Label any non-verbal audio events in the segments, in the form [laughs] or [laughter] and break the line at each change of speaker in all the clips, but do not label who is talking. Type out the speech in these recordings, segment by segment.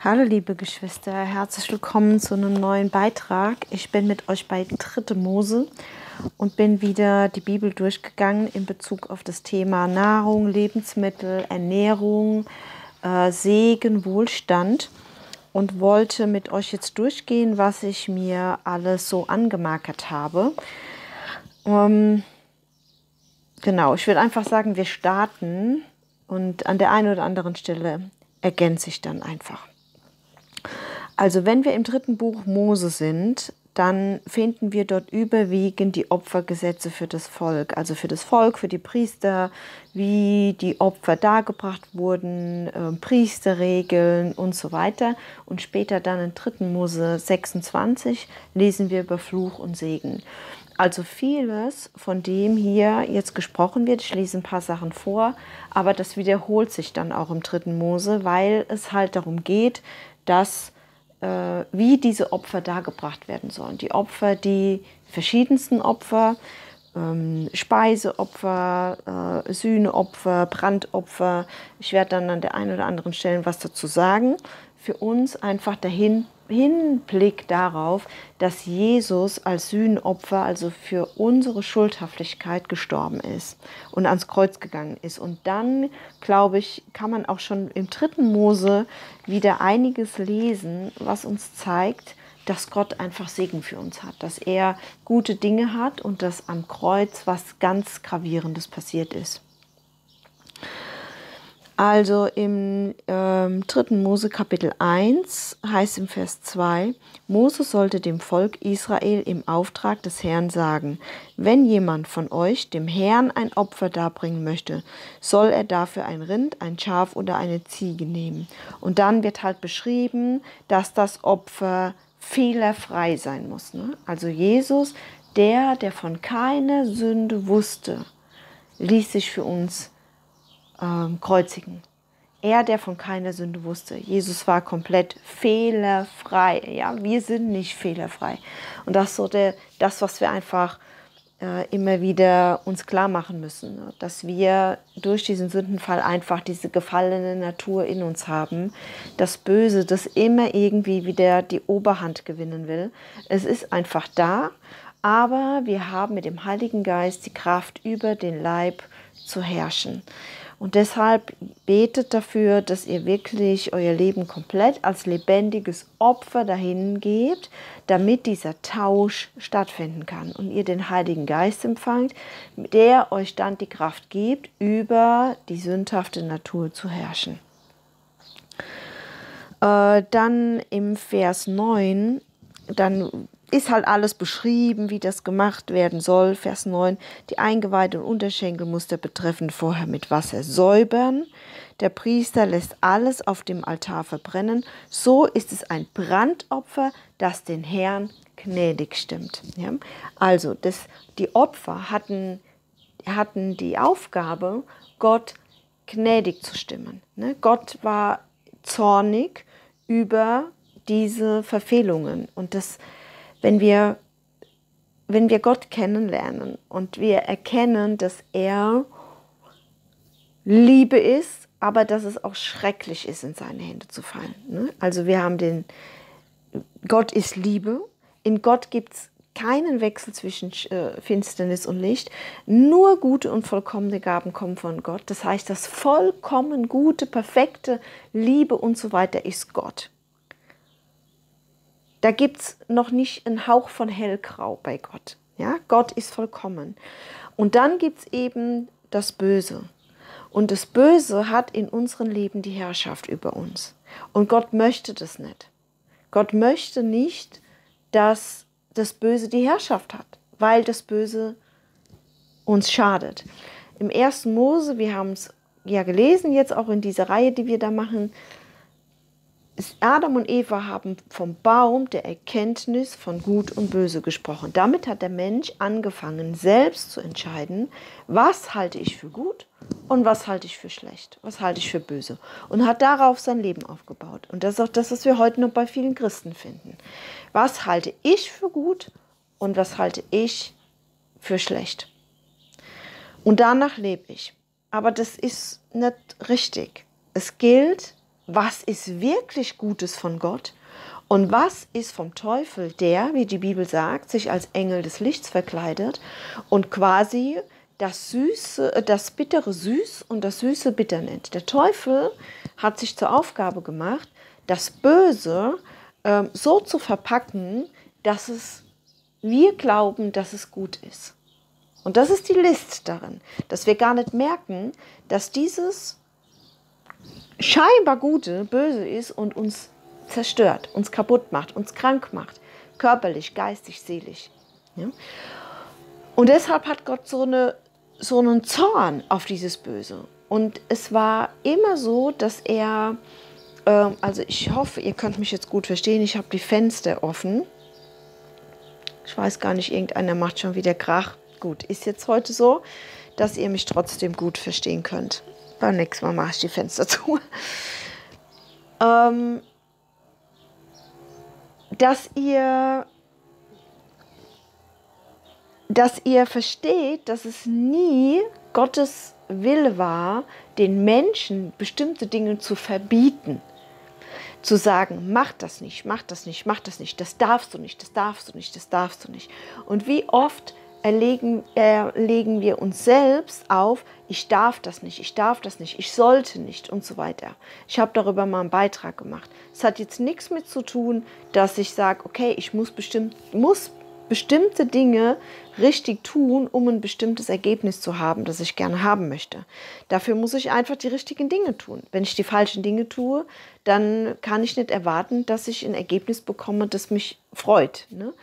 Hallo liebe Geschwister, herzlich willkommen zu einem neuen Beitrag. Ich bin mit euch bei Dritte Mose und bin wieder die Bibel durchgegangen in Bezug auf das Thema Nahrung, Lebensmittel, Ernährung, äh, Segen, Wohlstand und wollte mit euch jetzt durchgehen, was ich mir alles so angemarkert habe. Ähm, genau, ich würde einfach sagen, wir starten und an der einen oder anderen Stelle ergänze ich dann einfach. Also wenn wir im dritten Buch Mose sind, dann finden wir dort überwiegend die Opfergesetze für das Volk, also für das Volk, für die Priester, wie die Opfer dargebracht wurden, äh, Priesterregeln und so weiter. Und später dann im dritten Mose 26 lesen wir über Fluch und Segen. Also vieles von dem hier jetzt gesprochen wird, ich lese ein paar Sachen vor, aber das wiederholt sich dann auch im dritten Mose, weil es halt darum geht, dass äh, wie diese Opfer dargebracht werden sollen. Die Opfer, die verschiedensten Opfer, ähm, Speiseopfer, äh, Sühneopfer, Brandopfer. Ich werde dann an der einen oder anderen Stelle was dazu sagen. Für uns einfach dahin Hinblick darauf, dass Jesus als Sühnenopfer, also für unsere Schuldhaftigkeit gestorben ist und ans Kreuz gegangen ist. Und dann, glaube ich, kann man auch schon im dritten Mose wieder einiges lesen, was uns zeigt, dass Gott einfach Segen für uns hat, dass er gute Dinge hat und dass am Kreuz was ganz Gravierendes passiert ist. Also im ähm, dritten Mose Kapitel 1 heißt im Vers 2, Mose sollte dem Volk Israel im Auftrag des Herrn sagen, wenn jemand von euch dem Herrn ein Opfer darbringen möchte, soll er dafür ein Rind, ein Schaf oder eine Ziege nehmen. Und dann wird halt beschrieben, dass das Opfer fehlerfrei sein muss. Ne? Also Jesus, der, der von keiner Sünde wusste, ließ sich für uns ähm, kreuzigen. Er, der von keiner Sünde wusste. Jesus war komplett fehlerfrei. Ja, wir sind nicht fehlerfrei. Und das ist das, was wir einfach äh, immer wieder uns klar machen müssen, ne? dass wir durch diesen Sündenfall einfach diese gefallene Natur in uns haben, das Böse, das immer irgendwie wieder die Oberhand gewinnen will. Es ist einfach da, aber wir haben mit dem Heiligen Geist die Kraft über den Leib zu herrschen. Und deshalb betet dafür, dass ihr wirklich euer Leben komplett als lebendiges Opfer dahin gebt, damit dieser Tausch stattfinden kann und ihr den Heiligen Geist empfangt, der euch dann die Kraft gibt, über die sündhafte Natur zu herrschen. Äh, dann im Vers 9, dann ist halt alles beschrieben, wie das gemacht werden soll. Vers 9. Die Eingeweide und Unterschenkel muss der Betreffende vorher mit Wasser säubern. Der Priester lässt alles auf dem Altar verbrennen. So ist es ein Brandopfer, das den Herrn gnädig stimmt. Ja? Also, das, die Opfer hatten, hatten die Aufgabe, Gott gnädig zu stimmen. Ne? Gott war zornig über diese Verfehlungen. Und das wenn wir, wenn wir Gott kennenlernen und wir erkennen, dass er Liebe ist, aber dass es auch schrecklich ist, in seine Hände zu fallen. Ne? Also wir haben den, Gott ist Liebe. In Gott gibt es keinen Wechsel zwischen äh, Finsternis und Licht. Nur gute und vollkommene Gaben kommen von Gott. Das heißt, das vollkommen gute, perfekte Liebe und so weiter ist Gott. Da gibt es noch nicht einen Hauch von hellgrau bei Gott. Ja? Gott ist vollkommen. Und dann gibt es eben das Böse. Und das Böse hat in unserem Leben die Herrschaft über uns. Und Gott möchte das nicht. Gott möchte nicht, dass das Böse die Herrschaft hat, weil das Böse uns schadet. Im ersten Mose, wir haben es ja gelesen, jetzt auch in dieser Reihe, die wir da machen, Adam und Eva haben vom Baum der Erkenntnis von Gut und Böse gesprochen. Damit hat der Mensch angefangen, selbst zu entscheiden, was halte ich für gut und was halte ich für schlecht, was halte ich für böse. Und hat darauf sein Leben aufgebaut. Und das ist auch das, was wir heute noch bei vielen Christen finden. Was halte ich für gut und was halte ich für schlecht. Und danach lebe ich. Aber das ist nicht richtig. Es gilt, was ist wirklich Gutes von Gott und was ist vom Teufel, der, wie die Bibel sagt, sich als Engel des Lichts verkleidet und quasi das Süße, äh, das bittere Süß und das Süße bitter nennt. Der Teufel hat sich zur Aufgabe gemacht, das Böse äh, so zu verpacken, dass es wir glauben, dass es gut ist. Und das ist die List darin, dass wir gar nicht merken, dass dieses scheinbar Gute böse ist und uns zerstört, uns kaputt macht, uns krank macht, körperlich, geistig, seelisch. Ja? Und deshalb hat Gott so, eine, so einen Zorn auf dieses Böse. Und es war immer so, dass er, äh, also ich hoffe, ihr könnt mich jetzt gut verstehen, ich habe die Fenster offen. Ich weiß gar nicht, irgendeiner macht schon wieder Krach. Gut, ist jetzt heute so, dass ihr mich trotzdem gut verstehen könnt. Beim nächsten Mal mache ich die Fenster zu. [laughs] Ähm, dass ihr dass ihr versteht, dass es nie Gottes Wille war, den Menschen bestimmte Dinge zu verbieten. Zu sagen, mach das nicht, mach das nicht, mach das nicht, das darfst du nicht, das darfst du nicht, das darfst du nicht. Und wie oft erlegen, erlegen äh, wir uns selbst auf, ich darf das nicht, ich darf das nicht, ich sollte nicht und so weiter. Ich habe darüber mal einen Beitrag gemacht. Es hat jetzt nichts mit zu tun, dass ich sage, okay, ich muss, bestimmt, muss bestimmte Dinge richtig tun, um ein bestimmtes Ergebnis zu haben, das ich gerne haben möchte. Dafür muss ich einfach die richtigen Dinge tun. Wenn ich die falschen Dinge tue, dann kann ich nicht erwarten, dass ich ein Ergebnis bekomme, das mich freut. Ne?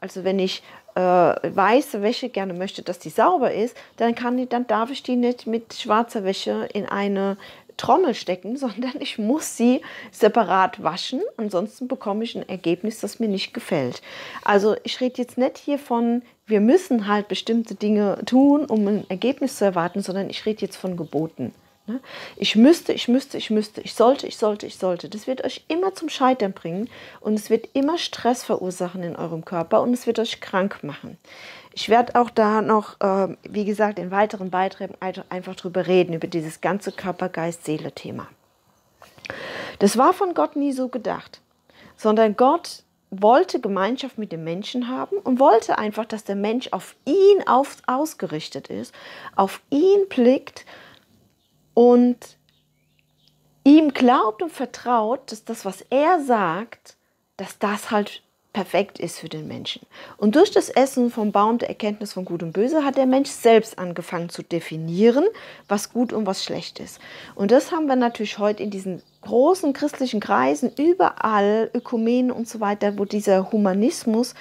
Also wenn ich äh, weiße Wäsche gerne möchte, dass die sauber ist, dann, kann die, dann darf ich die nicht mit schwarzer Wäsche in eine Trommel stecken, [laughs] sondern ich muss sie separat waschen. Ansonsten bekomme ich ein Ergebnis, das mir nicht gefällt. Also ich rede jetzt nicht hier von, wir müssen halt bestimmte Dinge tun, um ein Ergebnis zu erwarten, sondern ich rede jetzt von Geboten. Ne? Ich müsste, ich müsste, ich müsste, ich sollte, ich sollte, ich sollte. Das wird euch immer zum Scheitern bringen und es wird immer Stress verursachen in eurem Körper und es wird euch krank machen. Ich werde auch da noch, ähm, wie gesagt, in weiteren Beiträgen einfach drüber reden, über dieses ganze Körper-Geist-Seele-Thema. Das war von Gott nie so gedacht, sondern Gott wollte Gemeinschaft mit dem Menschen haben und wollte einfach, dass der Mensch auf ihn auf, ausgerichtet ist, auf ihn blickt und ihm glaubt und vertraut, dass das, was er sagt, dass das halt perfekt ist für den Menschen. Und durch das Essen vom Baum der Erkenntnis von Gut und Böse hat der Mensch selbst angefangen zu definieren, was gut und was schlecht ist. Und das haben wir natürlich heute in diesen großen christlichen Kreisen, überall, Ökumenen und so weiter, wo dieser Humanismus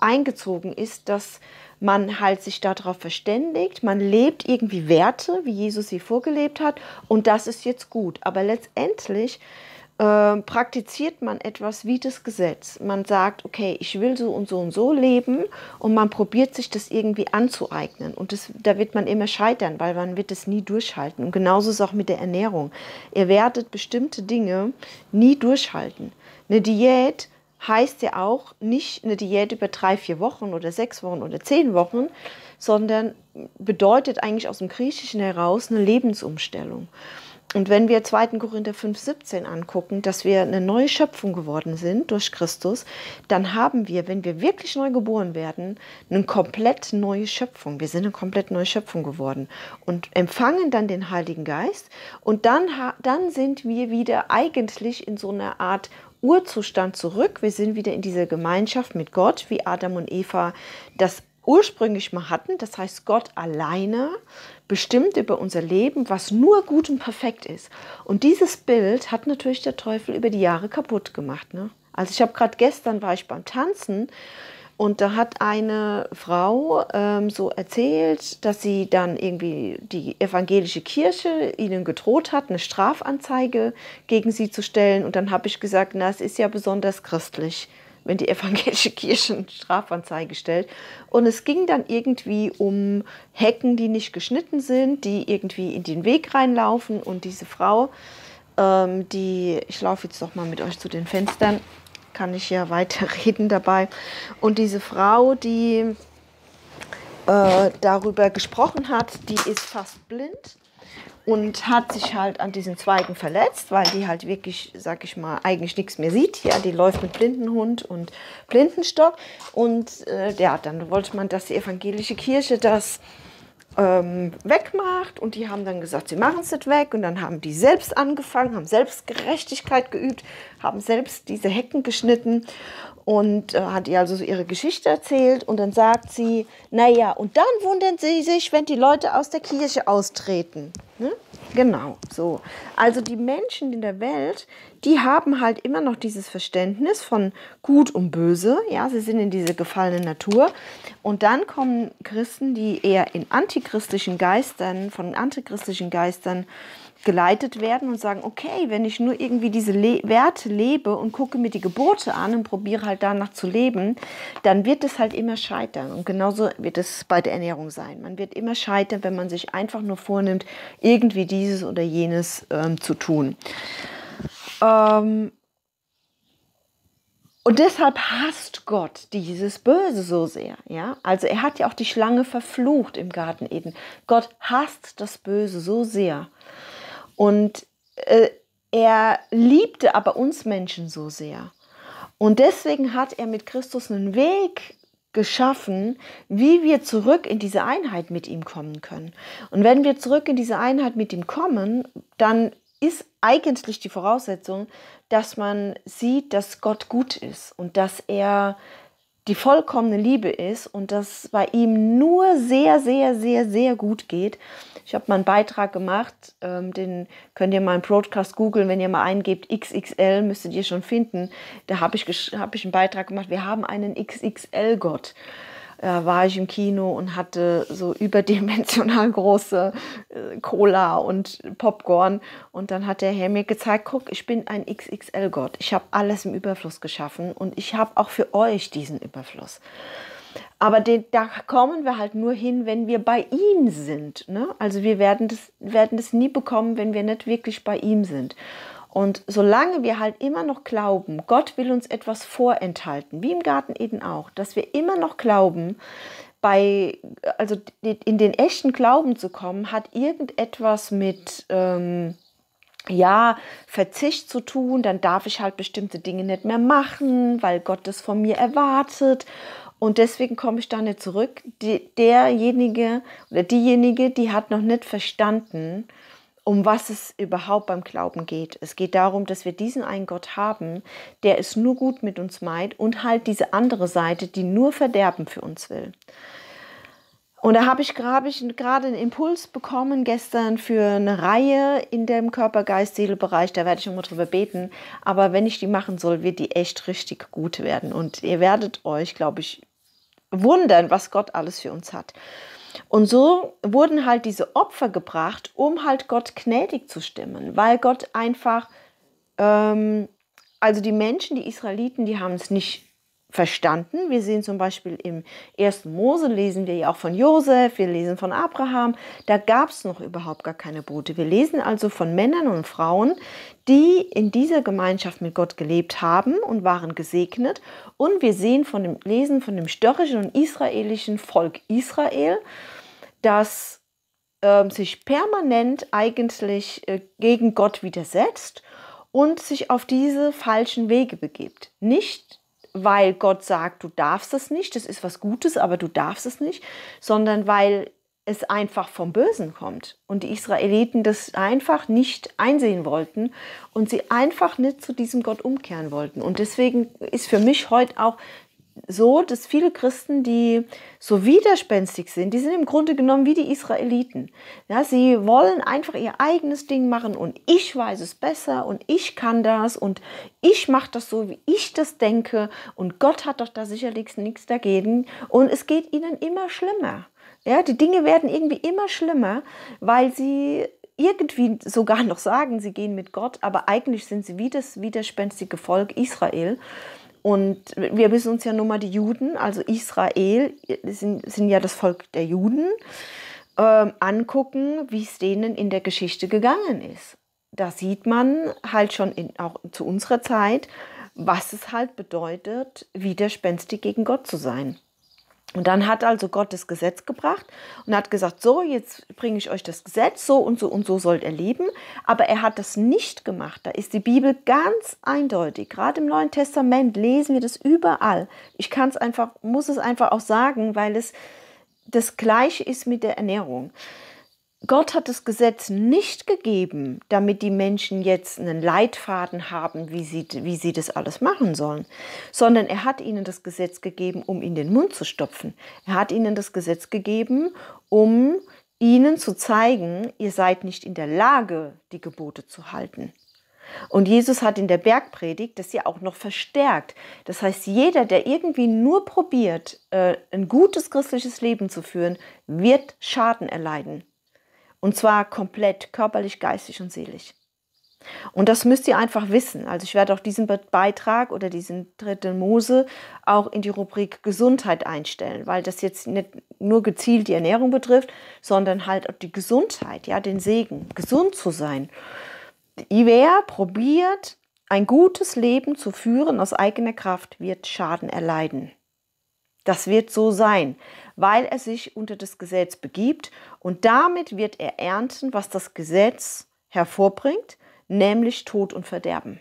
eingezogen ist, dass man halt sich darauf verständigt, man lebt irgendwie Werte, wie Jesus sie vorgelebt hat und das ist jetzt gut. Aber letztendlich äh, praktiziert man etwas wie das Gesetz. Man sagt, okay, ich will so und so und so leben und man probiert sich das irgendwie anzueignen. Und das, da wird man immer scheitern, weil man wird es nie durchhalten. Und genauso ist es auch mit der Ernährung. Ihr werdet bestimmte Dinge nie durchhalten. Eine Diät heißt ja auch nicht eine Diät über drei, vier Wochen oder sechs Wochen oder zehn Wochen, sondern bedeutet eigentlich aus dem Griechischen heraus eine Lebensumstellung. Und wenn wir 2. Korinther 5,17 angucken, dass wir eine neue Schöpfung geworden sind durch Christus, dann haben wir, wenn wir wirklich neu geboren werden, eine komplett neue Schöpfung. Wir sind eine komplett neue Schöpfung geworden und empfangen dann den Heiligen Geist und dann, dann sind wir wieder eigentlich in so einer Art Urzustand zurück. Wir sind wieder in dieser Gemeinschaft mit Gott, wie Adam und Eva das ursprünglich mal hatten. Das heißt, Gott alleine bestimmt über unser Leben, was nur gut und perfekt ist. Und dieses Bild hat natürlich der Teufel über die Jahre kaputt gemacht. Ne? Also ich habe gerade gestern war ich beim Tanzen und da hat eine Frau ähm, so erzählt, dass sie dann irgendwie die evangelische Kirche ihnen gedroht hat, eine Strafanzeige gegen sie zu stellen. Und dann habe ich gesagt, na, es ist ja besonders christlich, wenn die evangelische Kirche eine Strafanzeige stellt. Und es ging dann irgendwie um Hecken, die nicht geschnitten sind, die irgendwie in den Weg reinlaufen. Und diese Frau, ähm, die, ich laufe jetzt doch mal mit euch zu den Fenstern, kann ich ja [laughs] weiter reden dabei. Und diese Frau, die äh, darüber gesprochen hat, die ist fast blind und hat sich halt an diesen Zweigen verletzt, weil die halt wirklich, sag ich mal, eigentlich nichts mehr sieht. Ja, die läuft mit blinden Hund und Blindenstock. Und äh, ja, dann wollte man, dass die evangelische Kirche das ähm, wegmacht und die haben dann gesagt, sie machen es nicht weg und dann haben die selbst angefangen, haben selbst Gerechtigkeit geübt, haben selbst diese Hecken geschnitten und äh, hat ihr also so ihre Geschichte erzählt und dann sagt sie, naja, und dann wundern sie sich, wenn die Leute aus der Kirche austreten. Ne? Genau, so. Also die Menschen in der Welt, die haben halt immer noch dieses Verständnis von Gut und Böse. Ja, sie sind in diese gefallene Natur. Und dann kommen Christen, die eher in antichristlichen Geistern, von antichristlichen Geistern geleitet werden und sagen, okay, wenn ich nur irgendwie diese Le Werte lebe und gucke mir die Gebote an und probiere halt danach zu leben, dann wird es halt immer scheitern. Und genauso wird es bei der Ernährung sein. Man wird immer scheitern, wenn man sich einfach nur vornimmt, irgendwie dieses oder jenes ähm, zu tun. Ähm und deshalb hasst Gott dieses Böse so sehr. Ja? Also er hat ja auch die Schlange verflucht im Garten Eden. Gott hasst das Böse so sehr und äh, er liebte aber uns Menschen so sehr. Und deswegen hat er mit Christus einen Weg geschaffen, wie wir zurück in diese Einheit mit ihm kommen können. Und wenn wir zurück in diese Einheit mit ihm kommen, dann ist eigentlich die Voraussetzung, dass man sieht, dass Gott gut ist und dass er die vollkommene Liebe ist und dass bei ihm nur sehr, sehr, sehr, sehr gut geht. Ich habe mal einen Beitrag gemacht, ähm, den könnt ihr mal im Broadcast googeln, wenn ihr mal eingebt XXL, müsstet ihr schon finden. Da habe ich, hab ich einen Beitrag gemacht, wir haben einen XXL-Gott äh, war ich im Kino und hatte so [laughs] überdimensional große äh, Cola und Popcorn. Und dann hat der Herr mir gezeigt, guck, ich bin ein XXL-Gott. Ich habe alles im Überfluss geschaffen und ich habe auch für euch diesen Überfluss. Aber den, da kommen wir halt nur hin, wenn wir bei ihm sind. Ne? Also wir werden das, werden das nie bekommen, wenn wir nicht wirklich bei ihm sind. Und solange wir halt immer noch glauben, Gott will uns etwas vorenthalten, wie im Garten Eden auch, dass wir immer noch glauben, bei, also in den echten Glauben zu kommen, hat irgendetwas mit, ähm, ja, Verzicht zu tun, dann darf ich halt bestimmte Dinge nicht mehr machen, weil Gott das von mir erwartet. Und deswegen komme ich da nicht zurück. Die, derjenige oder diejenige, die hat noch nicht verstanden, um was es überhaupt beim Glauben geht. Es geht darum, dass wir diesen einen Gott haben, der es nur gut mit uns meint und halt diese andere Seite, die nur Verderben für uns will. Und da habe ich, hab gerade einen Impuls bekommen gestern für eine Reihe in dem Körper-Geist-Seele-Bereich. Da werde ich nochmal drüber beten. Aber wenn ich die machen soll, wird die echt richtig gut werden. Und ihr werdet euch, glaube ich, wundern, was Gott alles für uns hat. Und so wurden halt diese Opfer gebracht, um halt Gott gnädig zu stimmen, weil Gott einfach, ähm, also die Menschen, die Israeliten, die haben es nicht verstanden. Wir sehen zum Beispiel im ersten Mose, lesen wir ja auch von Josef, wir lesen von Abraham, da gab es noch überhaupt gar keine Boote. Wir lesen also von Männern und Frauen, die in dieser Gemeinschaft mit Gott gelebt haben und waren gesegnet. Und wir sehen von dem Lesen von dem störrischen und israelischen Volk Israel, das ähm, sich permanent eigentlich äh, gegen Gott widersetzt und sich auf diese falschen Wege begibt. Nicht weil Gott sagt, du darfst es nicht, das ist was Gutes, aber du darfst es nicht, sondern weil es einfach vom Bösen kommt und die Israeliten das einfach nicht einsehen wollten und sie einfach nicht zu diesem Gott umkehren wollten. Und deswegen ist für mich heute auch so, dass viele Christen, die so widerspenstig sind, die sind im Grunde genommen wie die Israeliten. Ja, sie wollen einfach ihr eigenes Ding machen und ich weiß es besser und ich kann das und ich mache das so, wie ich das denke und Gott hat doch da sicherlich nichts dagegen und es geht ihnen immer schlimmer. Ja, die Dinge werden irgendwie immer schlimmer, weil sie irgendwie sogar noch sagen, sie gehen mit Gott, aber eigentlich sind sie wie das widerspenstige Volk Israel. Und wir wissen uns ja nun mal die Juden, also Israel, sind, sind ja das Volk der Juden, ähm, angucken, wie es denen in der Geschichte gegangen ist. Da sieht man halt schon in, auch zu unserer Zeit, was es halt bedeutet, widerspenstig gegen Gott zu sein. Und dann hat also Gott das Gesetz gebracht und hat gesagt, so, jetzt bringe ich euch das Gesetz, so und so und so sollt ihr leben. Aber er hat das nicht gemacht. Da ist die Bibel ganz eindeutig. Gerade im Neuen Testament lesen wir das überall. Ich kann es einfach, muss es einfach auch sagen, weil es das Gleiche ist mit der Ernährung. Gott hat das Gesetz nicht gegeben, damit die Menschen jetzt einen Leitfaden haben, wie sie, wie sie das alles machen sollen, sondern er hat ihnen das Gesetz gegeben, um in den Mund zu stopfen. Er hat ihnen das Gesetz gegeben, um ihnen zu zeigen, ihr seid nicht in der Lage, die Gebote zu halten. Und Jesus hat in der Bergpredigt das ja auch noch verstärkt. Das heißt, jeder, der irgendwie nur probiert, äh, ein gutes christliches Leben zu führen, wird Schaden erleiden. Und zwar komplett, körperlich, geistig und seelisch. Und das müsst ihr einfach wissen. Also ich werde auch diesen Beitrag oder diesen dritten Mose auch in die Rubrik Gesundheit einstellen, weil das jetzt nicht nur gezielt die Ernährung betrifft, sondern halt auch die Gesundheit, ja, den Segen, gesund zu sein. Wer probiert, ein gutes Leben zu führen aus eigener Kraft, wird Schaden erleiden. Das wird so sein, weil er sich unter das Gesetz begibt und damit wird er ernten, was das Gesetz hervorbringt, nämlich Tod und Verderben.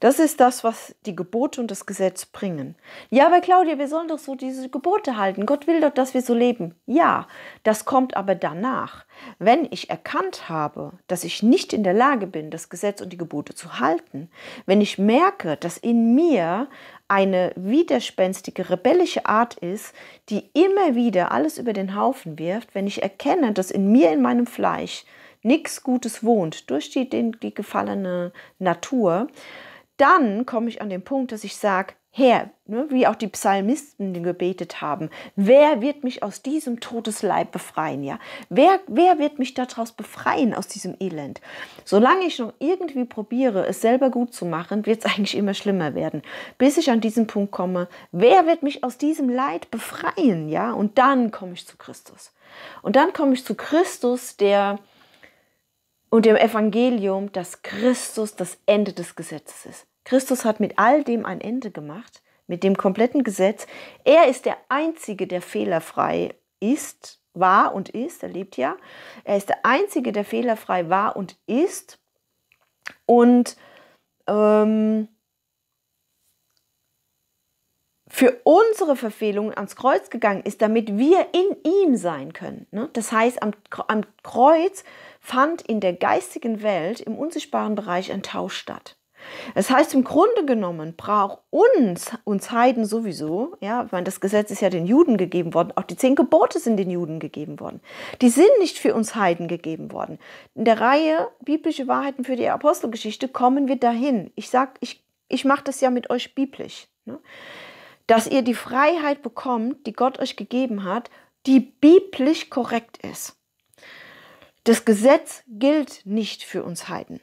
Das ist das, was die Gebote und das Gesetz bringen. Ja, aber Claudia, wir sollen doch so diese Gebote halten. Gott will doch, dass wir so leben. Ja, das kommt aber danach. Wenn ich erkannt habe, dass ich nicht in der Lage bin, das Gesetz und die Gebote zu halten, wenn ich merke, dass in mir eine widerspenstige, rebellische Art ist, die immer wieder alles über den Haufen wirft, wenn ich erkenne, dass in mir, in meinem Fleisch nichts Gutes wohnt, durch die, die gefallene Natur, dann komme ich an den Punkt, dass ich sage, Herr, ne, wie auch die Psalmisten gebetet haben, wer wird mich aus diesem Todesleib befreien, ja? Wer, wer wird mich daraus befreien, aus diesem Elend? Solange ich noch irgendwie probiere, es selber gut zu machen, wird es [laughs] eigentlich immer schlimmer werden, bis ich an diesen Punkt komme, wer wird mich aus diesem Leid befreien, ja? Und dann komme ich zu Christus. Und dann komme ich zu Christus, der und dem Evangelium, dass Christus das Ende des Gesetzes ist. Christus hat mit all dem ein Ende gemacht, mit dem kompletten Gesetz. Er ist der Einzige, der fehlerfrei ist, war und ist, er lebt ja. Er ist der Einzige, der fehlerfrei war und ist. Und ähm, für unsere Verfehlungen ans Kreuz gegangen ist, damit wir in ihm sein können. Ne? Das heißt, am, am Kreuz fand in der geistigen Welt, im unsichtbaren Bereich ein Tausch statt. Das heißt, im Grunde genommen braucht uns, uns Heiden sowieso, ja, weil das Gesetz ist ja den Juden gegeben worden, auch die zehn Gebote sind den Juden gegeben worden. Die sind nicht für uns Heiden gegeben worden. In der Reihe biblische Wahrheiten für die Apostelgeschichte kommen wir dahin. Ich sage, ich, ich mache das ja mit euch biblisch. Ne? Dass ihr die Freiheit bekommt, die Gott euch gegeben hat, die biblisch korrekt ist. Das Gesetz gilt nicht für uns Heiden.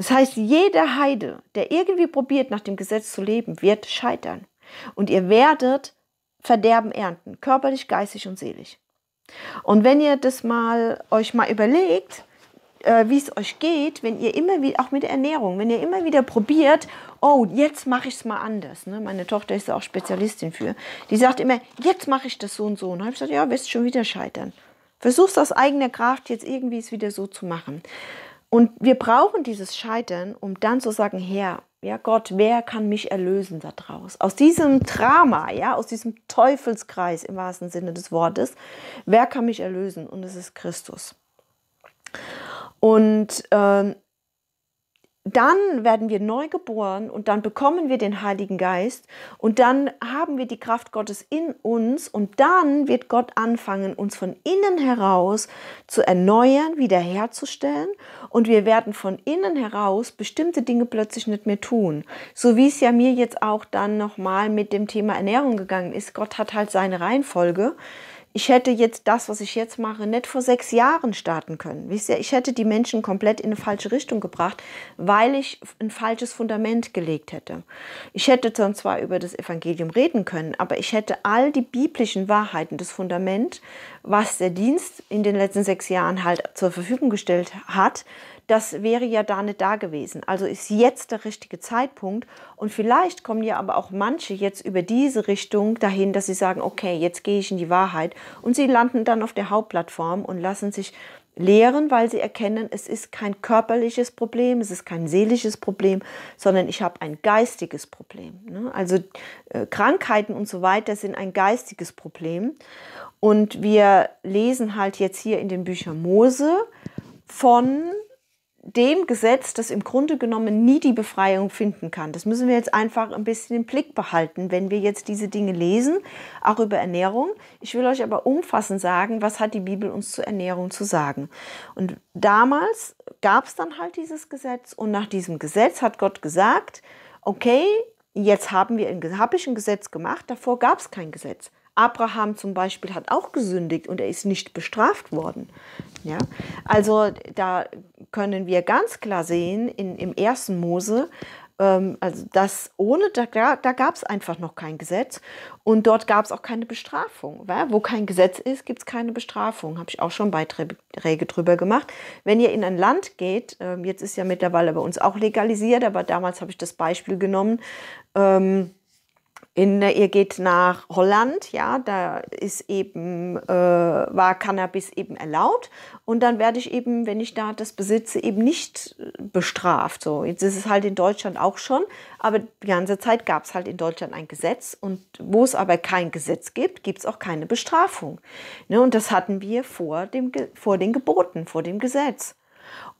Das heißt, jeder Heide, der irgendwie probiert, nach dem Gesetz zu leben, wird scheitern. Und ihr werdet Verderben ernten, körperlich, geistig und seelisch. Und wenn ihr das mal euch mal überlegt, äh, wie es euch geht, wenn ihr immer wieder, auch mit der Ernährung, wenn ihr immer wieder probiert, oh, jetzt mache ich es mal anders. Ne? Meine Tochter ist auch Spezialistin für. Die sagt immer, jetzt mache ich das so und so. Und dann habe ich gesagt, ja, wirst schon wieder scheitern. Versuch's aus eigener Kraft jetzt irgendwie es wieder so zu machen. Und wir brauchen dieses Scheitern, um dann zu sagen, Herr, ja Gott, wer kann mich erlösen daraus? Aus diesem Drama, ja, aus diesem Teufelskreis im wahrsten Sinne des Wortes, wer kann mich erlösen? Und es ist Christus. Und ähm, dann werden wir neu geboren und dann bekommen wir den Heiligen Geist und dann haben wir die Kraft Gottes in uns und dann wird Gott anfangen, uns von innen heraus zu erneuern, wiederherzustellen und wir werden von innen heraus bestimmte Dinge plötzlich nicht mehr tun. So wie es ja mir jetzt auch dann nochmal mit dem Thema Ernährung gegangen ist. Gott hat halt seine Reihenfolge ich hätte jetzt das, was ich jetzt mache, nicht vor sechs Jahren starten können. Ich hätte die Menschen komplett in eine falsche Richtung gebracht, weil ich ein falsches Fundament gelegt hätte. Ich hätte dann zwar über das Evangelium reden können, aber ich hätte all die biblischen Wahrheiten, das Fundament, was der Dienst in den letzten sechs Jahren halt zur Verfügung gestellt hat, das wäre ja da nicht da gewesen. Also ist jetzt der richtige Zeitpunkt. Und vielleicht kommen ja aber auch manche jetzt über diese Richtung dahin, dass sie sagen, okay, jetzt gehe ich in die Wahrheit. Und sie landen dann auf der Hauptplattform und lassen sich lehren, weil sie erkennen, es ist kein körperliches Problem, es ist kein seelisches Problem, sondern ich habe ein geistiges Problem. Ne? Also äh, Krankheiten und so weiter sind ein geistiges Problem. Und wir lesen halt jetzt hier in den Büchern Mose von dem Gesetz, das im Grunde genommen nie die Befreiung finden kann. Das müssen wir jetzt einfach ein bisschen im Blick behalten, wenn wir jetzt diese Dinge lesen, auch über Ernährung. Ich will euch aber umfassend sagen, was hat die Bibel uns zur Ernährung zu sagen. Und damals gab es dann halt dieses Gesetz und nach diesem Gesetz hat Gott gesagt, okay, jetzt haben wir habe ich ein Gesetz gemacht, davor gab es kein Gesetz. Abraham zum Beispiel hat auch gesündigt und er ist nicht bestraft worden. Ja? Also da können wir ganz klar sehen in, im ersten Mose, ähm, also das ohne, da, da gab es einfach noch kein Gesetz und dort gab es auch keine Bestrafung. Wa? Wo kein Gesetz ist, gibt es keine Bestrafung. Habe ich auch schon Beiträge drüber gemacht. Wenn ihr in ein Land geht, ähm, jetzt ist ja mittlerweile bei uns auch legalisiert, aber damals habe ich das Beispiel genommen, ähm, in, ihr geht nach Holland, ja, da ist eben, äh, war Cannabis eben erlaubt. Und dann werde ich eben, wenn ich da das besitze, eben nicht äh, bestraft. So, jetzt ist es halt in Deutschland auch schon, aber die ganze Zeit gab es halt in Deutschland ein Gesetz. Und wo es aber kein Gesetz gibt, gibt es auch keine Bestrafung. Ne, und das hatten wir vor, dem, vor den Geboten, vor dem Gesetz.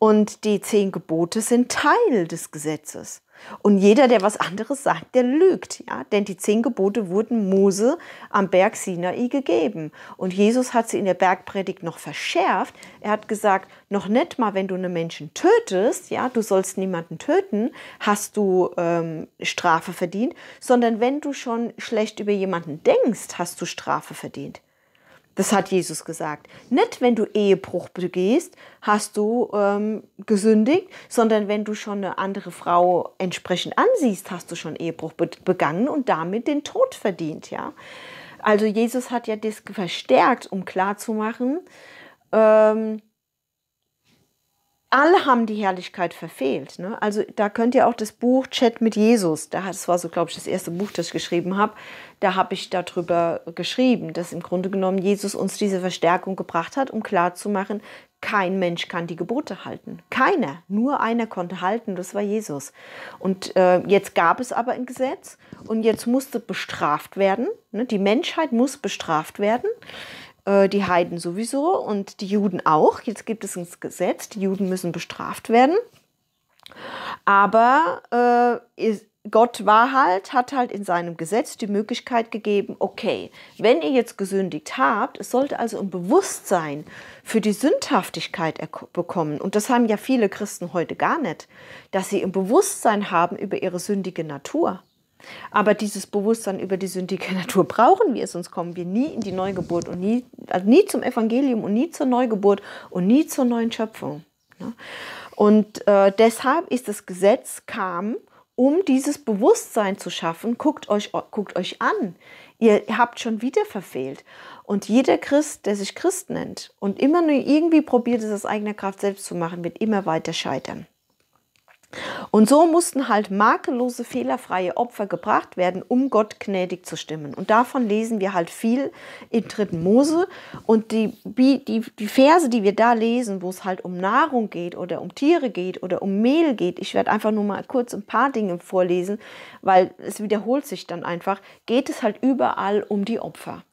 Und die zehn Gebote sind Teil des Gesetzes. Und jeder, der was anderes sagt, der lügt, ja? Denn die zehn Gebote wurden Mose am Berg Sinai gegeben. Und Jesus hat sie in der Bergpredigt noch verschärft. Er hat gesagt, noch nicht mal, wenn du einen Menschen tötest, ja, du sollst niemanden töten, hast du ähm, Strafe verdient, sondern wenn du schon schlecht über jemanden denkst, hast du Strafe verdient. Das hat Jesus gesagt. Nicht, wenn du Ehebruch begehst, hast du ähm, gesündigt, sondern wenn du schon eine andere Frau entsprechend ansiehst, hast du schon Ehebruch be begangen und damit den Tod verdient. Ja? Also Jesus hat ja das verstärkt, um klarzumachen, ähm, alle haben die Herrlichkeit verfehlt. Ne? Also da könnt ihr auch das Buch Chat mit Jesus, das war so, glaube ich, das erste Buch, das ich geschrieben habe, da habe ich darüber geschrieben, dass im Grunde genommen Jesus uns diese Verstärkung gebracht hat, um klarzumachen, kein Mensch kann die Gebote halten. Keiner, nur einer konnte halten, das war Jesus. Und äh, jetzt gab es aber ein Gesetz und jetzt musste bestraft werden. Ne? Die Menschheit muss bestraft werden äh, die Heiden sowieso und die Juden auch. Jetzt gibt es ein Gesetz, die Juden müssen bestraft werden. Aber äh, Gott war halt, hat halt in seinem Gesetz die Möglichkeit gegeben, okay, wenn ihr jetzt gesündigt habt, es sollte also ein Bewusstsein für die Sündhaftigkeit bekommen. Und das haben ja viele Christen heute gar nicht, dass sie ein Bewusstsein haben über ihre sündige Natur. Aber dieses Bewusstsein über die sündige Natur brauchen wir, sonst kommen wir nie in die Neugeburt und nie, also nie zum Evangelium und nie zur Neugeburt und nie zur neuen Schöpfung. Und äh, deshalb ist das Gesetz kam, um dieses Bewusstsein zu schaffen. Guckt euch, guckt euch an. Ihr habt schon wieder verfehlt. Und jeder Christ, der sich Christ nennt und immer nur irgendwie probiert, es aus eigener Kraft selbst zu machen, wird immer weiter scheitern. Und so mussten halt makellose, fehlerfreie Opfer gebracht werden, um Gott gnädig zu stimmen. Und davon lesen wir halt viel im dritten Mose. Und die, die, die Verse, die wir da lesen, wo es halt um Nahrung geht oder um Tiere geht oder um Mehl geht, ich werde einfach nur mal kurz ein paar Dinge vorlesen, weil es wiederholt sich dann einfach, geht es halt überall um die Opfer.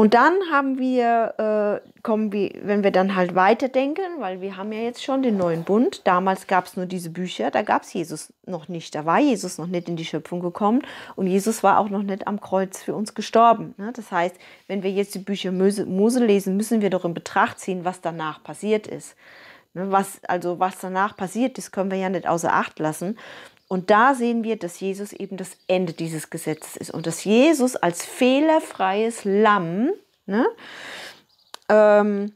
Und dann haben wir, äh, kommen wir, wenn wir dann halt weiterdenken, weil wir haben ja jetzt schon den neuen Bund. Damals gab es nur diese Bücher, da gab es Jesus noch nicht. Da war Jesus noch nicht in die Schöpfung gekommen und Jesus war auch noch nicht am Kreuz für uns gestorben. Ne? Das heißt, wenn wir jetzt die Bücher Mose lesen, müssen wir doch in Betracht ziehen, was danach passiert ist. Ne? Was, also was danach passiert, ist, können wir ja nicht außer Acht lassen. Und da sehen wir, dass Jesus eben das Ende dieses Gesetzes ist und dass Jesus als fehlerfreies Lamm, ne, ähm,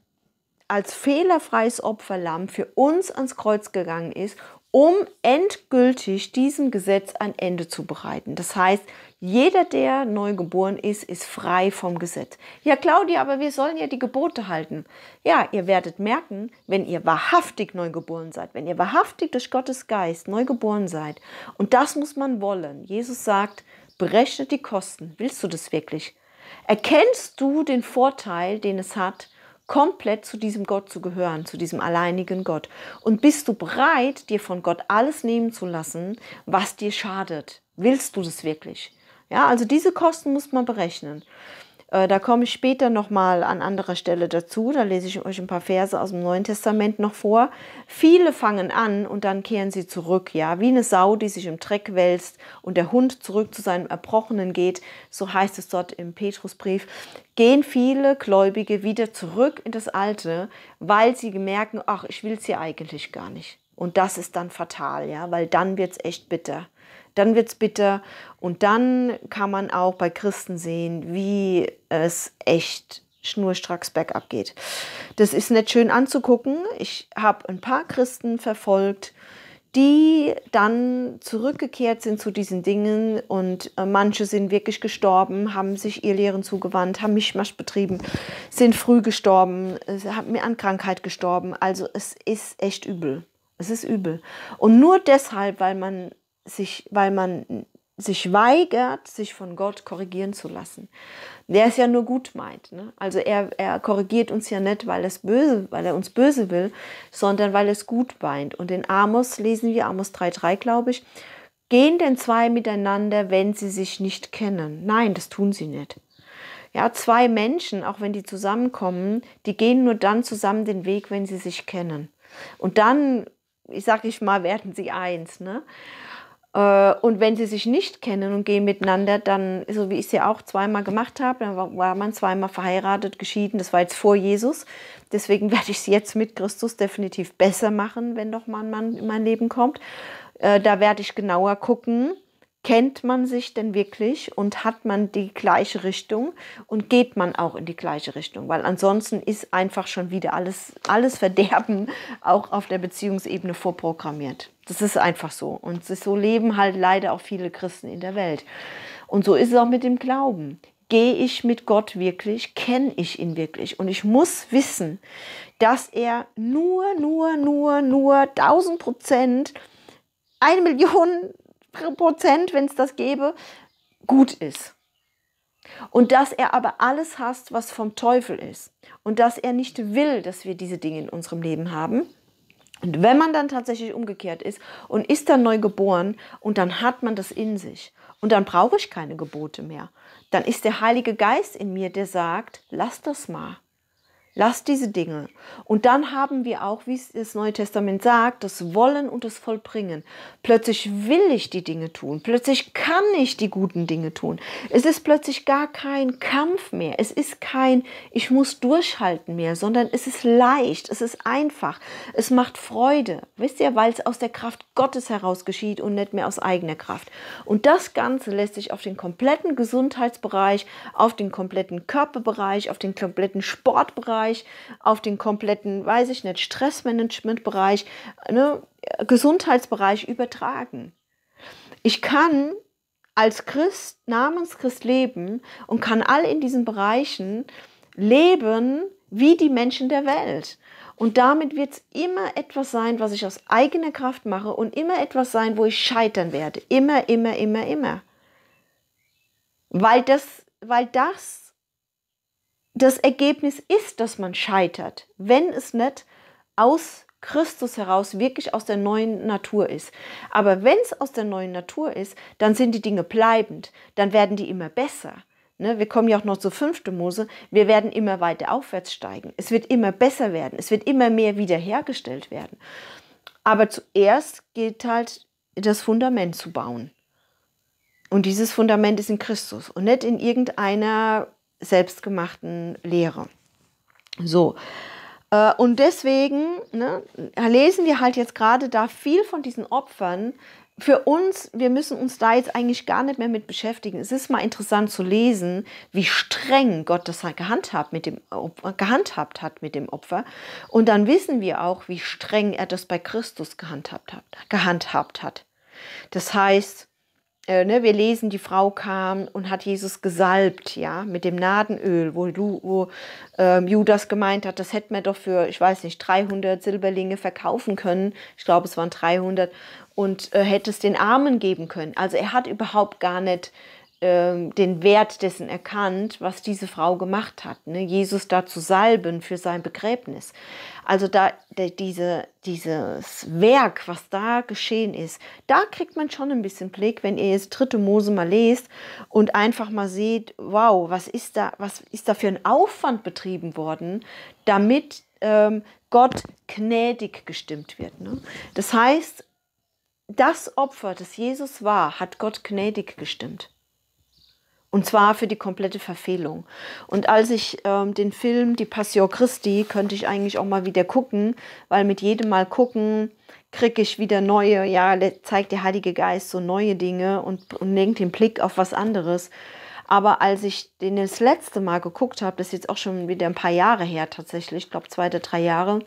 als fehlerfreies Opferlamm für uns ans Kreuz gegangen ist um endgültig diesem Gesetz ein Ende zu bereiten. Das heißt, jeder, der neu geboren ist, ist frei vom Gesetz. Ja, Claudia, aber wir sollen ja die Gebote halten. Ja, ihr werdet merken, wenn ihr wahrhaftig neu geboren seid, wenn ihr wahrhaftig durch Gottes Geist neu geboren seid, und das muss man wollen. Jesus sagt, berechnet die Kosten. Willst du das wirklich? Erkennst du den Vorteil, den es hat, komplett zu diesem Gott zu gehören, zu diesem alleinigen Gott. Und bist du bereit, dir von Gott alles nehmen zu lassen, was dir schadet? Willst du das wirklich? Ja, also diese Kosten muss man berechnen. Äh, da komme ich später nochmal an anderer Stelle dazu. Da lese ich euch ein paar Verse aus dem Neuen Testament noch vor. Viele fangen an und dann kehren sie zurück, ja, wie eine Sau, die sich im Dreck wälzt und der Hund zurück zu seinem Erbrochenen geht. So heißt es dort im Petrusbrief. Gehen viele Gläubige wieder zurück in das Alte, weil sie merken, ach, ich will es hier eigentlich gar nicht. Und das ist dann fatal, ja, weil dann wird es echt bitter dann wird es bitter. Und dann kann man auch bei Christen sehen, wie es echt schnurstracks bergab geht. Das ist nicht schön anzugucken. Ich habe ein paar Christen verfolgt, die dann zurückgekehrt sind zu diesen Dingen und äh, manche sind wirklich gestorben, haben sich ihr Lehren zugewandt, haben Mischmasch betrieben, sind früh gestorben, äh, haben mir an Krankheit gestorben. Also es ist echt übel. Es ist übel. Und nur deshalb, weil man sich, weil man sich weigert, sich von Gott korrigieren zu lassen. Der ist ja nur gut meint. Ne? Also er, er korrigiert uns ja nicht, weil, es böse, weil er uns böse will, sondern weil es gut meint. Und in Amos lesen wir, Amos 3.3, glaube ich, gehen denn zwei miteinander, wenn sie sich nicht kennen? Nein, das tun sie nicht. Ja, zwei Menschen, auch wenn die zusammenkommen, die gehen nur dann zusammen den Weg, wenn sie sich kennen. Und dann, ich sage ich mal, werden sie eins. Ne? Äh, und wenn sie sich nicht kennen und gehen miteinander, dann, so wie ich es ja auch zweimal gemacht habe, dann war man zweimal verheiratet, geschieden, das war jetzt vor Jesus. Deswegen [laughs] werde ich es jetzt mit Christus definitiv besser machen, wenn doch mal ein Mann in mein Leben kommt. Äh, da werde ich genauer gucken, kennt man sich denn wirklich und hat man die gleiche Richtung und geht man auch in die gleiche Richtung, weil ansonsten ist einfach schon wieder alles, alles Verderben [laughs] auch auf der Beziehungsebene vorprogrammiert. Das ist einfach so. Und so leben halt leider auch viele Christen in der Welt. Und so ist es auch mit dem Glauben. Gehe ich mit Gott wirklich? Kenne ich ihn wirklich? Und ich muss wissen, dass er nur, nur, nur, nur 1000 Prozent, eine Million Prozent, wenn es das gäbe, gut ist. Und dass er aber alles hasst, was vom Teufel ist. Und dass er nicht will, dass wir diese Dinge in unserem Leben haben. Und wenn man dann tatsächlich umgekehrt ist und ist dann neu geboren und dann hat man das in sich und dann brauche ich keine Gebote mehr, dann ist der Heilige Geist in mir, der sagt, lass das mal. Lass diese Dinge. Und dann haben wir auch, wie es das Neue Testament sagt, das Wollen und das Vollbringen. Plötzlich will ich die Dinge tun. Plötzlich kann ich die guten Dinge tun. Es ist plötzlich gar kein Kampf mehr. Es ist kein Ich muss durchhalten mehr, sondern es ist leicht. Es ist einfach. Es macht Freude. Wisst ihr, weil es aus der Kraft Gottes heraus geschieht und nicht mehr aus eigener Kraft. Und das Ganze lässt sich auf den kompletten Gesundheitsbereich, auf den kompletten Körperbereich, auf den kompletten Sportbereich, Bereich, auf den kompletten, weiß ich nicht, Stressmanagement Bereich, ne, Gesundheitsbereich übertragen. Ich kann als Christ, namens Christ leben und kann all in diesen Bereichen leben wie die Menschen der Welt. Und damit wird es immer etwas sein, was ich aus eigener Kraft mache und immer etwas sein, wo ich scheitern werde. Immer, immer, immer, immer. Weil das, weil das das Ergebnis ist, dass man scheitert, wenn es nicht aus Christus heraus wirklich aus der neuen Natur ist. Aber wenn es aus der neuen Natur ist, dann sind die Dinge bleibend, dann werden die immer besser. Ne, wir kommen ja auch noch zur fünften Mose. Wir werden immer weiter aufwärts steigen. Es wird immer besser werden. Es wird immer mehr wiederhergestellt werden. Aber zuerst gilt halt, das Fundament zu bauen. Und dieses Fundament ist in Christus und nicht in irgendeiner selbstgemachten Lehre. So. Äh, und deswegen ne, lesen wir halt jetzt gerade da viel von diesen Opfern. Für uns, wir müssen uns da jetzt eigentlich gar nicht mehr mit beschäftigen. Es ist mal interessant zu lesen, wie streng Gott das halt gehandhabt, mit dem, gehandhabt hat mit dem Opfer. Und dann wissen wir auch, wie streng er das bei Christus gehandhabt hat. Gehandhabt hat. Das heißt, äh, ne, wir lesen, die Frau kam und hat Jesus gesalbt, ja, mit dem Nadenöl, wo, wo ähm, Judas gemeint hat, das hätten wir doch für, ich weiß nicht, 300 Silberlinge verkaufen können. Ich glaube, es waren 300 und äh, hätte es den Armen geben können. Also er hat überhaupt gar nicht ähm, den Wert dessen erkannt, was diese Frau gemacht hat. Ne? Jesus da zu salben für sein Begräbnis. Also da de, diese, dieses Werk, was da geschehen ist, da kriegt man schon ein bisschen Blick, wenn ihr jetzt dritte Mose mal lest und einfach mal seht, wow, was ist da, was ist da für ein Aufwand betrieben worden, damit ähm, Gott gnädig gestimmt wird. Ne? Das heißt, das Opfer, das Jesus war, hat Gott gnädig gestimmt. Und zwar für die komplette Verfehlung. Und als ich ähm, den Film Die Passion Christi könnte ich eigentlich auch mal wieder gucken, weil mit jedem Mal gucken kriege ich wieder neue, ja, zeigt der Heilige Geist so neue Dinge und, und lenkt den Blick auf was anderes. Aber als ich den das letzte Mal geguckt habe, das ist jetzt auch schon wieder ein paar Jahre her tatsächlich, ich glaube zwei oder drei Jahre,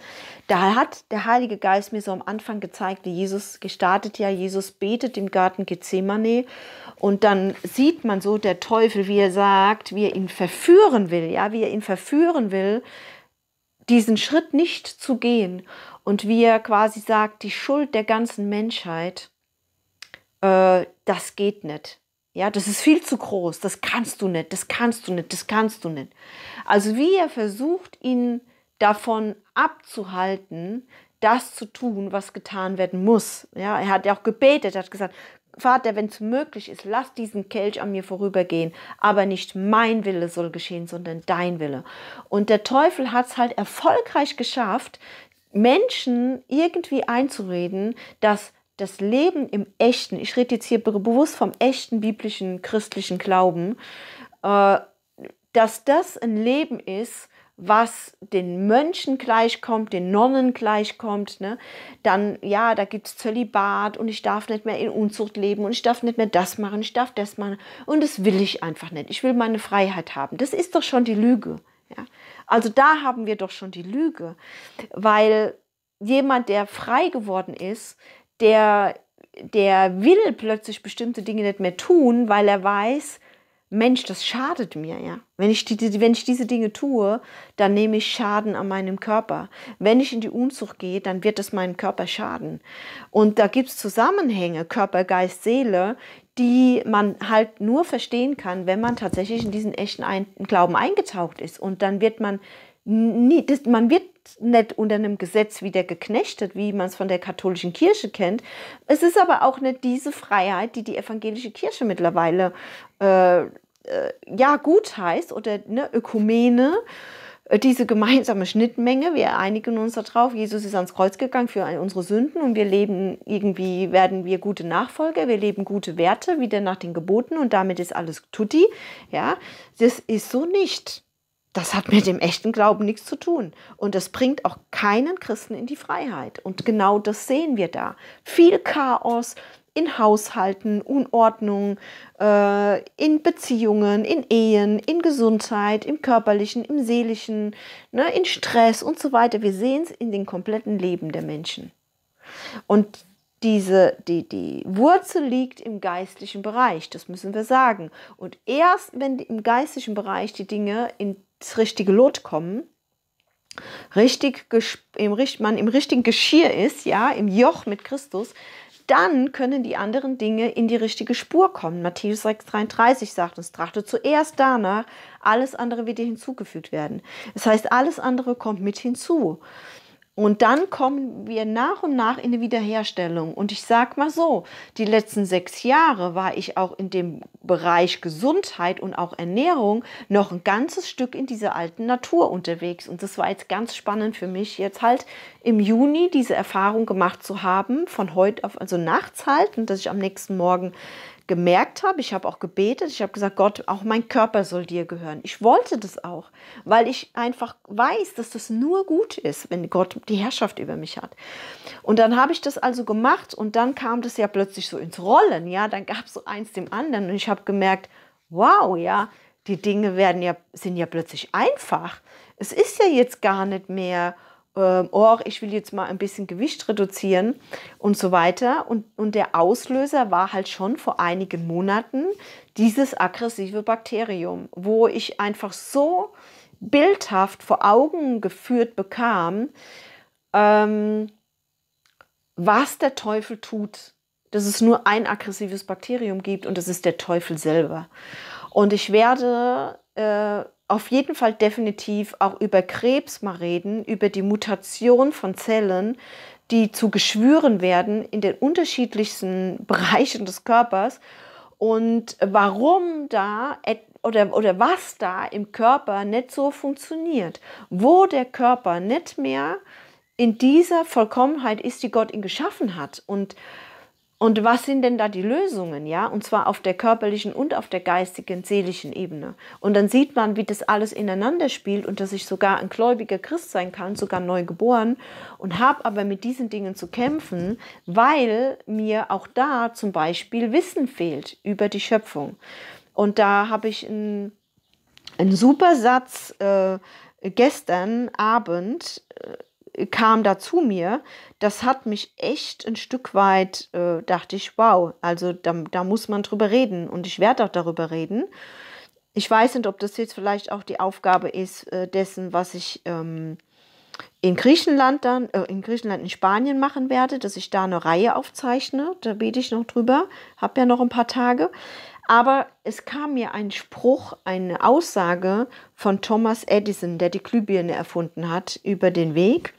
da hat der Heilige Geist mir so am Anfang gezeigt, wie Jesus gestartet ja, Jesus betet im Garten Gethsemane und dann sieht man so der Teufel, wie er sagt, wie er ihn verführen will, ja, wie er ihn verführen will, diesen Schritt nicht zu gehen und wie er quasi sagt, die Schuld der ganzen Menschheit, äh, das geht nicht. Ja, das ist viel zu groß, das kannst du nicht, das kannst du nicht, das kannst du nicht. Also wie er versucht, ihn davon abzuhalten, das zu tun, was getan werden muss. Ja, er hat ja auch gebetet, hat gesagt, Vater, wenn es möglich ist, lass diesen Kelch an mir vorübergehen, aber nicht mein Wille soll geschehen, sondern dein Wille. Und der Teufel hat es halt erfolgreich geschafft, Menschen irgendwie einzureden, dass das Leben im echten, ich rede jetzt hier bewusst vom echten biblischen christlichen Glauben, äh, dass das ein Leben ist, was den Mönchen gleichkommt, den Nonnen gleichkommt, ne? dann ja, da gibt es Zölibat und ich darf nicht mehr in Unzucht leben und ich darf nicht mehr das machen, ich darf das machen und das will ich einfach nicht. Ich will meine Freiheit haben. Das ist doch schon die Lüge. Ja? Also da haben wir doch schon die Lüge, weil jemand, der frei geworden ist, der, der will plötzlich bestimmte Dinge nicht mehr tun, weil er weiß, Mensch, das schadet mir, ja. Wenn ich, die, wenn ich diese Dinge tue, dann nehme ich Schaden an meinem Körper. Wenn ich in die Unzucht gehe, dann wird es meinem Körper schaden. Und da gibt es Zusammenhänge, Körper, Geist, Seele, die man halt nur verstehen kann, wenn man tatsächlich in diesen echten Glauben eingetaucht ist. Und dann wird man nie, das, man wird nicht unter einem Gesetz wieder geknechtet, wie man es von der katholischen Kirche kennt. Es ist aber auch nicht diese Freiheit, die die evangelische Kirche mittlerweile äh, äh, ja gut heißt oder ne, Ökumene äh, diese gemeinsame Schnittmenge, wir einigen uns darauf, Jesus ist ans Kreuz gegangen für unsere Sünden und wir leben irgendwie, werden wir gute Nachfolger, wir leben gute Werte, wieder nach den Geboten und damit ist alles tutti. Ja, das ist so nicht das hat mit dem echten Glauben nichts zu tun. Und das bringt auch keinen Christen in die Freiheit. Und genau das sehen wir da. Viel Chaos in Haushalten, Unordnung, äh, in Beziehungen, in Ehen, in Gesundheit, im körperlichen, im seelischen, ne, in Stress und so weiter. Wir sehen es in den kompletten Leben der Menschen. Und diese, die, die Wurzel liegt im geistlichen Bereich, das müssen wir sagen. Und erst wenn im geistlichen Bereich die Dinge in ins richtige Lot kommen, richtig im, man im richtigen Geschirr ist, ja, im Joch mit Christus, dann können die anderen Dinge in die richtige Spur kommen. Matthäus 6,33 sagt uns, trachte zuerst danach, alles andere wird dir hinzugefügt werden. Das heißt, alles andere kommt mit hinzu. Und dann kommen wir nach und nach in die Wiederherstellung. Und ich sag mal so, die letzten sechs Jahre war ich auch in dem Bereich Gesundheit und auch Ernährung noch ein ganzes Stück in dieser alten Natur unterwegs. Und das war jetzt ganz spannend für mich, jetzt halt im Juni diese Erfahrung gemacht zu haben, von heute auf, also nachts halt, und dass ich am nächsten Morgen gemerkt habe, ich habe auch gebetet, ich habe gesagt, Gott, auch mein Körper soll dir gehören. Ich wollte das auch, weil ich einfach weiß, dass das nur gut ist, wenn Gott die Herrschaft über mich hat. Und dann habe ich das also gemacht und dann kam das ja plötzlich so ins Rollen, ja, dann gab es so eins dem anderen und ich habe gemerkt, wow, ja, die Dinge werden ja, sind ja plötzlich einfach. Es ist ja jetzt gar nicht mehr ähm, oh, ich will jetzt mal ein bisschen Gewicht reduzieren und so weiter. Und, und der Auslöser war halt schon vor einigen Monaten dieses aggressive Bakterium, wo ich einfach so bildhaft vor Augen geführt bekam, ähm, was der Teufel tut, dass es nur ein aggressives Bakterium gibt und das ist der Teufel selber. Und ich werde äh, auf jeden Fall definitiv auch über Krebs mal reden, über die Mutation von Zellen, die zu Geschwüren werden in den unterschiedlichsten [laughs] Bereichen des Körpers und warum da oder, oder was da im Körper nicht so funktioniert, wo der Körper nicht mehr in dieser Vollkommenheit ist, die Gott ihn geschaffen hat. Und und was sind denn da die Lösungen, ja? Und zwar auf der körperlichen und auf der geistigen, seelischen Ebene. Und dann sieht man, wie das alles ineinander spielt und dass ich sogar ein gläubiger Christ sein kann, sogar neu geboren und habe aber mit diesen Dingen zu kämpfen, weil mir auch da zum Beispiel Wissen fehlt über die Schöpfung. Und da habe ich einen, einen super Satz äh, gestern Abend kam da zu mir, das hat mich echt ein Stück weit, äh, dachte ich, wow, also da, da muss man drüber reden und ich werde auch darüber reden. Ich weiß nicht, ob das jetzt vielleicht auch die Aufgabe ist, äh, dessen, was ich ähm, in Griechenland dann, äh, in Griechenland, in Spanien machen werde, dass ich da eine Reihe aufzeichne. Da bete ich noch drüber, habe ja noch ein paar Tage. Aber es kam mir ein Spruch, eine Aussage von Thomas Edison, der die Glühbirne erfunden hat, über den Weg.